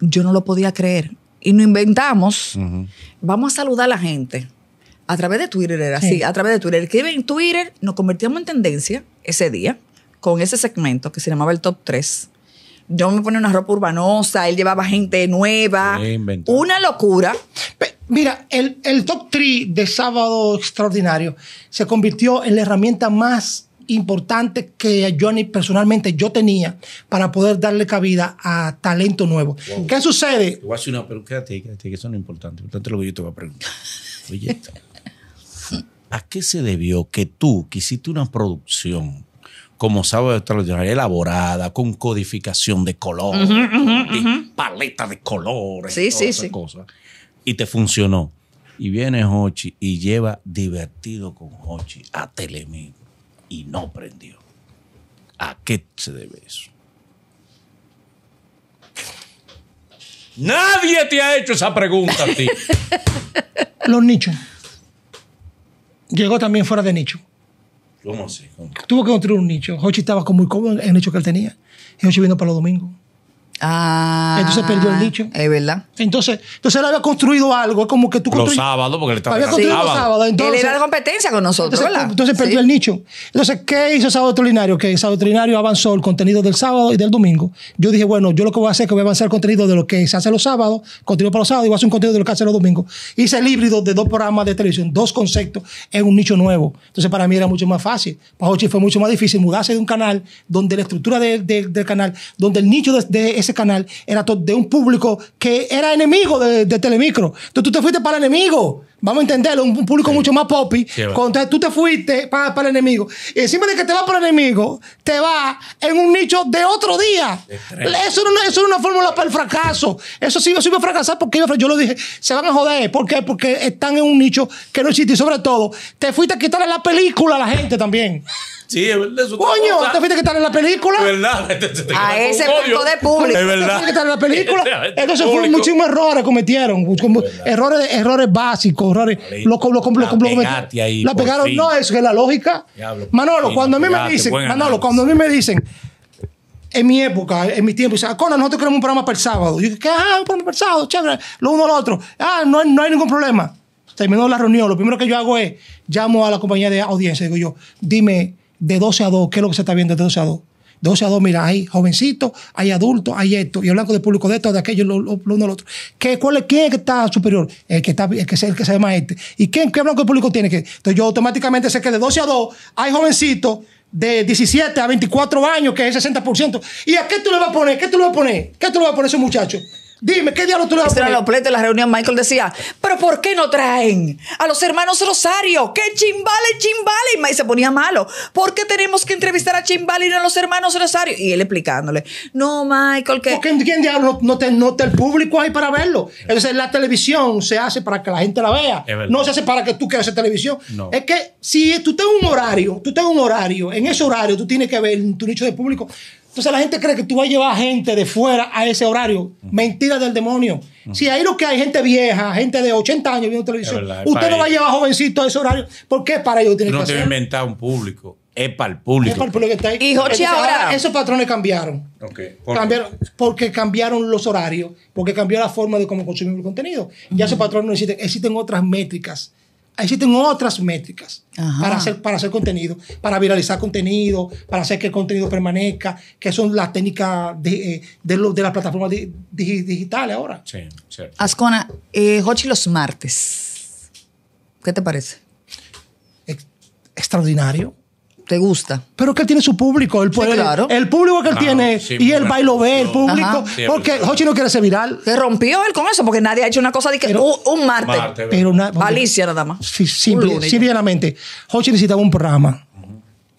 Yo no lo podía creer y nos inventamos, vamos a saludar a la gente. A través de Twitter era así, a través de Twitter. que en Twitter, nos convertíamos en tendencia ese día con ese segmento que se llamaba el Top 3. Yo me ponía una ropa urbanosa, él llevaba gente nueva. Una locura. Mira, el, el Top 3 de Sábado Extraordinario se convirtió en la herramienta más importante que Johnny personalmente yo tenía para poder darle cabida a talento nuevo. ¿Qué sucede? a pero quédate, que eso no es importante. lo que yo te voy a preguntar. Oye, ¿a qué se debió que tú quisiste una producción como sábado extraordinario, elaborada, con codificación de color, paleta de colores, sí, y cosas, y te funcionó? Y viene Hochi y lleva divertido con Hochi a Telemir y no prendió. ¿A qué se debe eso? Nadie te ha hecho esa pregunta a ti. Los nichos. Llegó también fuera de nicho. ¿Cómo así? Tuvo que construir un nicho. Hochi estaba como muy cómodo en el nicho que él tenía. Y Hochi vino para los domingos. Ah, entonces perdió el nicho Es verdad. Entonces, entonces él había construido algo, como que tú Los sábados, porque él estaba había construido sábado. él era de competencia con nosotros, entonces, perdió el nicho. Entonces, ¿qué hizo Sábado Extraordinario? Que Sábado Extraordinario avanzó el contenido del sábado y del domingo. Yo dije, bueno, yo lo que voy a hacer es que voy a avanzar el contenido de lo que se hace los sábados, continúo para los sábados, y voy a hacer un contenido de lo que hace los domingos. Hice el híbrido de dos programas de televisión, dos conceptos en un nicho nuevo. Entonces, para mí era mucho más fácil. Para Hochi fue mucho más difícil mudarse de un canal donde la estructura del canal, donde el nicho de, canal era todo de un público que era enemigo de, Telemicro. Entonces tú te fuiste para el enemigo. Vamos a entenderlo, un, público mucho más poppy. y Entonces tú te fuiste para, el enemigo. Y encima de que te vas para el enemigo, te vas en un nicho de otro día. Eso no es una fórmula para el fracaso. Eso sí, yo iba a fracasar porque yo lo dije, se van a joder. ¿Por qué? Porque están en un nicho que no existe. Y sobre todo, te fuiste a quitarle la película a la gente también. Sí, es verdad. Coño, ¿te fuiste que están en la película? Es verdad. A ese punto de público. Es verdad. que están en la película. Entonces fueron muchísimos errores cometieron. Errores, errores básicos, errores. Lo, la pegaron. No, es que la lógica. Manolo, cuando a mí me dicen, Manolo, cuando a mí me dicen, en mi época, en mi tiempo, dice, ah, Cona, nosotros queremos un programa para el sábado. Yo yo, ¿qué? Ah, un programa para el sábado, chévere, lo uno lo otro. Ah, no, no hay ningún problema. Terminó la reunión, lo primero que yo hago es, llamo a la compañía de audiencia, digo yo, dime, de 12 a 2, ¿qué es lo que se está viendo de 12 a 2? 12 a 2, mira, hay jovencitos, hay adultos, hay esto, y el blanco de público de esto, de aquello, lo, uno al otro. cuál, ¿Quién es que está superior? El que, está, el el que se llama este. ¿Y qué blanco del público tiene? Que, entonces yo automáticamente sé que de 12 a 2 hay jovencitos de 17 a 24 años, que es el 60%. ¿Y a qué tú le vas a poner? ¿Qué tú le vas a poner? ¿Qué tú le vas a poner a ese muchacho? Dime, ¿qué diablo tú le vas a los de la reunión, Michael decía, pero ¿por qué no traen a los hermanos Rosario? ¡Qué chimbale, chimbale! Y se ponía malo. ¿Por qué tenemos que entrevistar a Chimbale y no a los hermanos Rosario? Y él explicándole, no, Michael, que... Porque ¿quién diablo no, te, nota el público ahí para verlo? Entonces la televisión se hace para que la gente la vea. No se hace para que tú quieras hacer televisión. No. Es que si tú tienes un horario, tú tienes un horario, en ese horario tú tienes que ver tu nicho de público entonces la gente cree que tú vas a llevar gente de fuera a ese horario. Mentira del demonio. Si ahí lo que hay, gente vieja, gente de 80 años viendo televisión, usted no va a llevar jovencito a ese horario. ¿Por qué para ellos tiene no que hacer? No inventar un público. Es para el público. Es para el público que está ahí. Y ahora, Esos patrones cambiaron. cambiaron porque cambiaron los horarios, porque cambió la forma de cómo consumimos el contenido. Ya esos patrones no existen. Existen otras métricas existen otras métricas para hacer, para hacer contenido, para viralizar contenido, para hacer que el contenido permanezca, que son las técnicas de, eh, de, las plataformas digitales ahora. Sí, cierto. Ascona, eh, Hochi los martes. ¿Qué te parece? extraordinario te gusta. Pero que él tiene su público. Él puede, claro. El público que él ah, tiene y él va y lo ve, el público. porque Hochi no quiere ser viral. Se rompió él con eso porque nadie ha hecho una cosa de que un, martes. Marte, pero una, Alicia nada más. simple, simplemente. Hochi necesitaba un programa.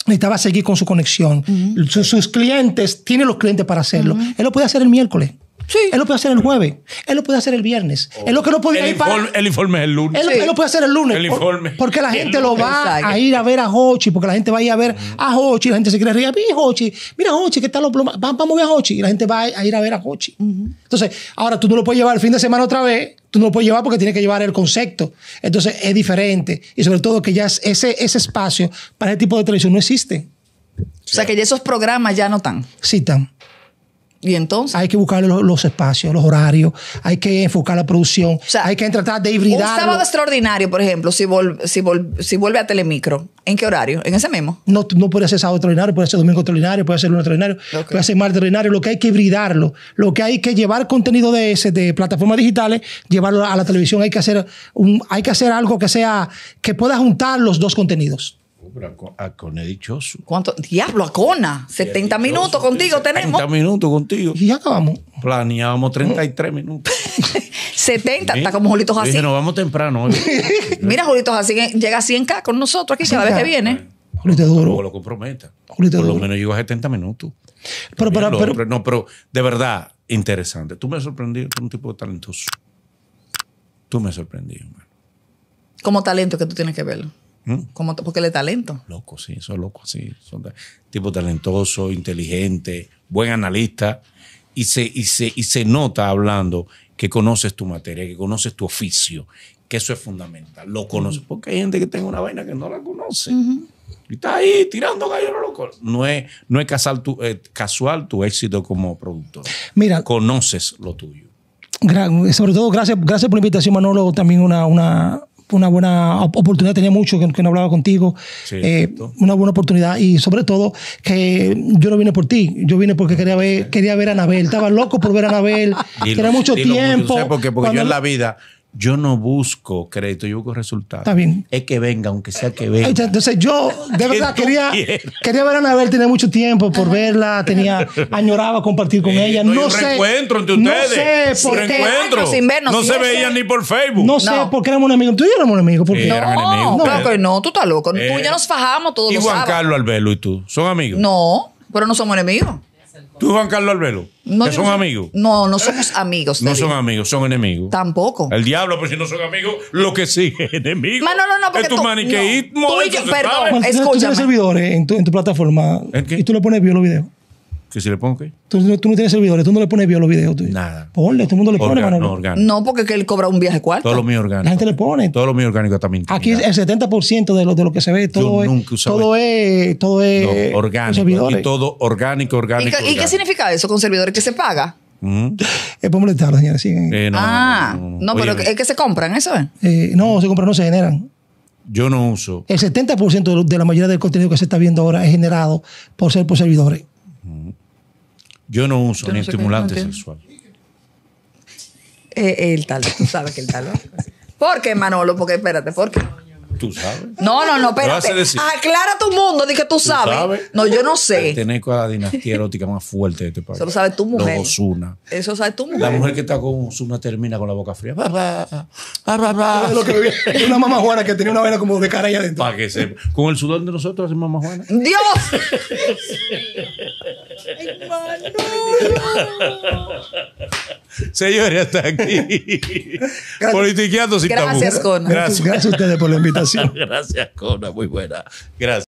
Necesitaba seguir con su conexión. sus, clientes, tiene los clientes para hacerlo. Él lo puede hacer el miércoles. Sí, él lo puede hacer el jueves, él lo puede hacer el viernes. Es oh. lo que no puede el informe, para... El informe es el lunes. Él, lo puede hacer el lunes. El informe. porque la gente lo va a ir a ver a Hochi, porque la gente va a ir a ver a Hochi, la gente se quiere reír. Mira, Hochi, mira Hochi, que está los Vamos a ver a Hochi. Y la gente va a ir a ver a Hochi. Entonces, ahora tú no lo puedes llevar el fin de semana otra vez, tú no lo puedes llevar porque tienes que llevar el concepto. Entonces, es diferente. Y sobre todo que ya ese, ese espacio para ese tipo de televisión no existe. O sea que ya esos programas ya no están. Sí, están. ¿Y entonces? Hay que buscar los, espacios, los horarios, hay que enfocar la producción, hay que tratar de hibridar. Un sábado extraordinario, por ejemplo, si, si, vuelve a Telemicro, ¿en qué horario? ¿En ese mismo? No, no puede ser sábado extraordinario, puede ser domingo extraordinario, puede ser lunes extraordinario, puede ser martes extraordinario. Lo que hay que hibridarlo, lo que hay que llevar contenido de ese, de plataformas digitales, llevarlo a la televisión. Hay que hacer, un, hay que hacer algo que sea, que pueda juntar los dos contenidos pero a Cone dichoso. ¿Cuánto? Diablo, Acona. 70 minutos contigo tenemos. 70 minutos contigo. Y ya acabamos. Planeábamos 33 minutos. 70, está como Jolitos Jacín Dije, nos vamos temprano. Mira, Jolitos así eh, llega a 100K con nosotros aquí cada vez que viene. Julito duro. lo comprometa. Julito Por lo menos llegó a 70 minutos. Pero, pero, no, pero de verdad, interesante. Tú me sorprendiste, un tipo de talentoso. Tú me sorprendí, Como talento que tú tienes que verlo. ¿Mm? Como, porque le talento. Loco, sí, son locos, sí. Son tipo talentoso, inteligente, buen analista. Y se, y, se, y se nota hablando que conoces tu materia, que conoces tu oficio, que eso es fundamental. Lo conoces, porque hay gente que tiene una vaina que no la conoce. Y está ahí tirando gallo loco. No es, no es casual, tu, eh, casual tu éxito como productor. Mira. Conoces lo tuyo. Sobre todo, gracias, gracias por la invitación, Manolo. También una, una, una buena oportunidad, tenía mucho que, no hablaba contigo, eh, una buena oportunidad y sobre todo que yo no vine por ti, yo vine porque quería ver, quería ver a Anabel, estaba loco por ver a Anabel, mucho tiempo. Porque, porque yo en la vida yo no busco crédito, yo busco resultados. Está bien. Es que venga, aunque sea que venga. Entonces, yo de verdad quería, quería ver a Anabel, tenía mucho tiempo por verla, tenía, añoraba compartir con ella. No, no sé. Reencuentro entre ustedes. No sé por qué. Sin vernos, no se veían ni por Facebook. No, sé porque éramos un Tú y yo éramos un amigo. No, no, no, no, tú estás loco. Tú y yo eh, nos fajamos todos. Y Juan Carlos Albelo y tú, ¿son amigos? No, pero no somos enemigos. Tú y Juan Carlos Albelo. No, que son amigos. No, no somos amigos. No son amigos, son enemigos. Tampoco. El diablo, pero pues, si no son amigos, lo que sí es enemigo. No, no, no, porque es tu maniqueísmo. No, perdón, escúchame. Tú servidores en tu, plataforma y tú le pones view los videos. Que si le pongo qué. Tú, no tienes servidores, tú no le pones bio los videos tuyos. Nada. Ponle, todo el mundo le pone, No, no, No, porque que él cobra un viaje cuarto. Todo lo mío orgánico. La gente le pone. Todo lo mío orgánico también. Aquí el 70% de lo, de lo que se ve, todo es, todo es. Todo es. orgánico. Y todo orgánico, orgánico. ¿Y, qué significa eso con servidores que se paga? Mm Es por molestar, señores. Eh, ah, no, pero es que se compran, eso es. Eh, no, se compran, no se generan. Yo no uso. El 70% de la mayoría del contenido que se está viendo ahora es generado por ser por servidores. Yo no uso ni estimulante sexual. Eh, el tú sabes que el talón. ¿Por qué, Manolo? Porque, espérate, ¿por qué? Tú sabes. No, no, no, espérate. Aclara tu mundo, di que tú, sabes? No, yo no sé. Tenés con la dinastía erótica más fuerte de este país. Eso lo sabe tu mujer. Los Osuna. Eso sabe tu mujer. La mujer que está con Osuna termina con la boca fría. lo una mamá Juana que tenía una vena como de cara allá adentro. Para que se... Con el sudor de nosotros, mamá Juana. ¡Dios! Ay, Manolo. Señores, hasta aquí. Politiqueando sin Gracias, tabú. Cona. Gracias. Gracias a ustedes por la invitación. Gracias, Cona. Muy buena. Gracias.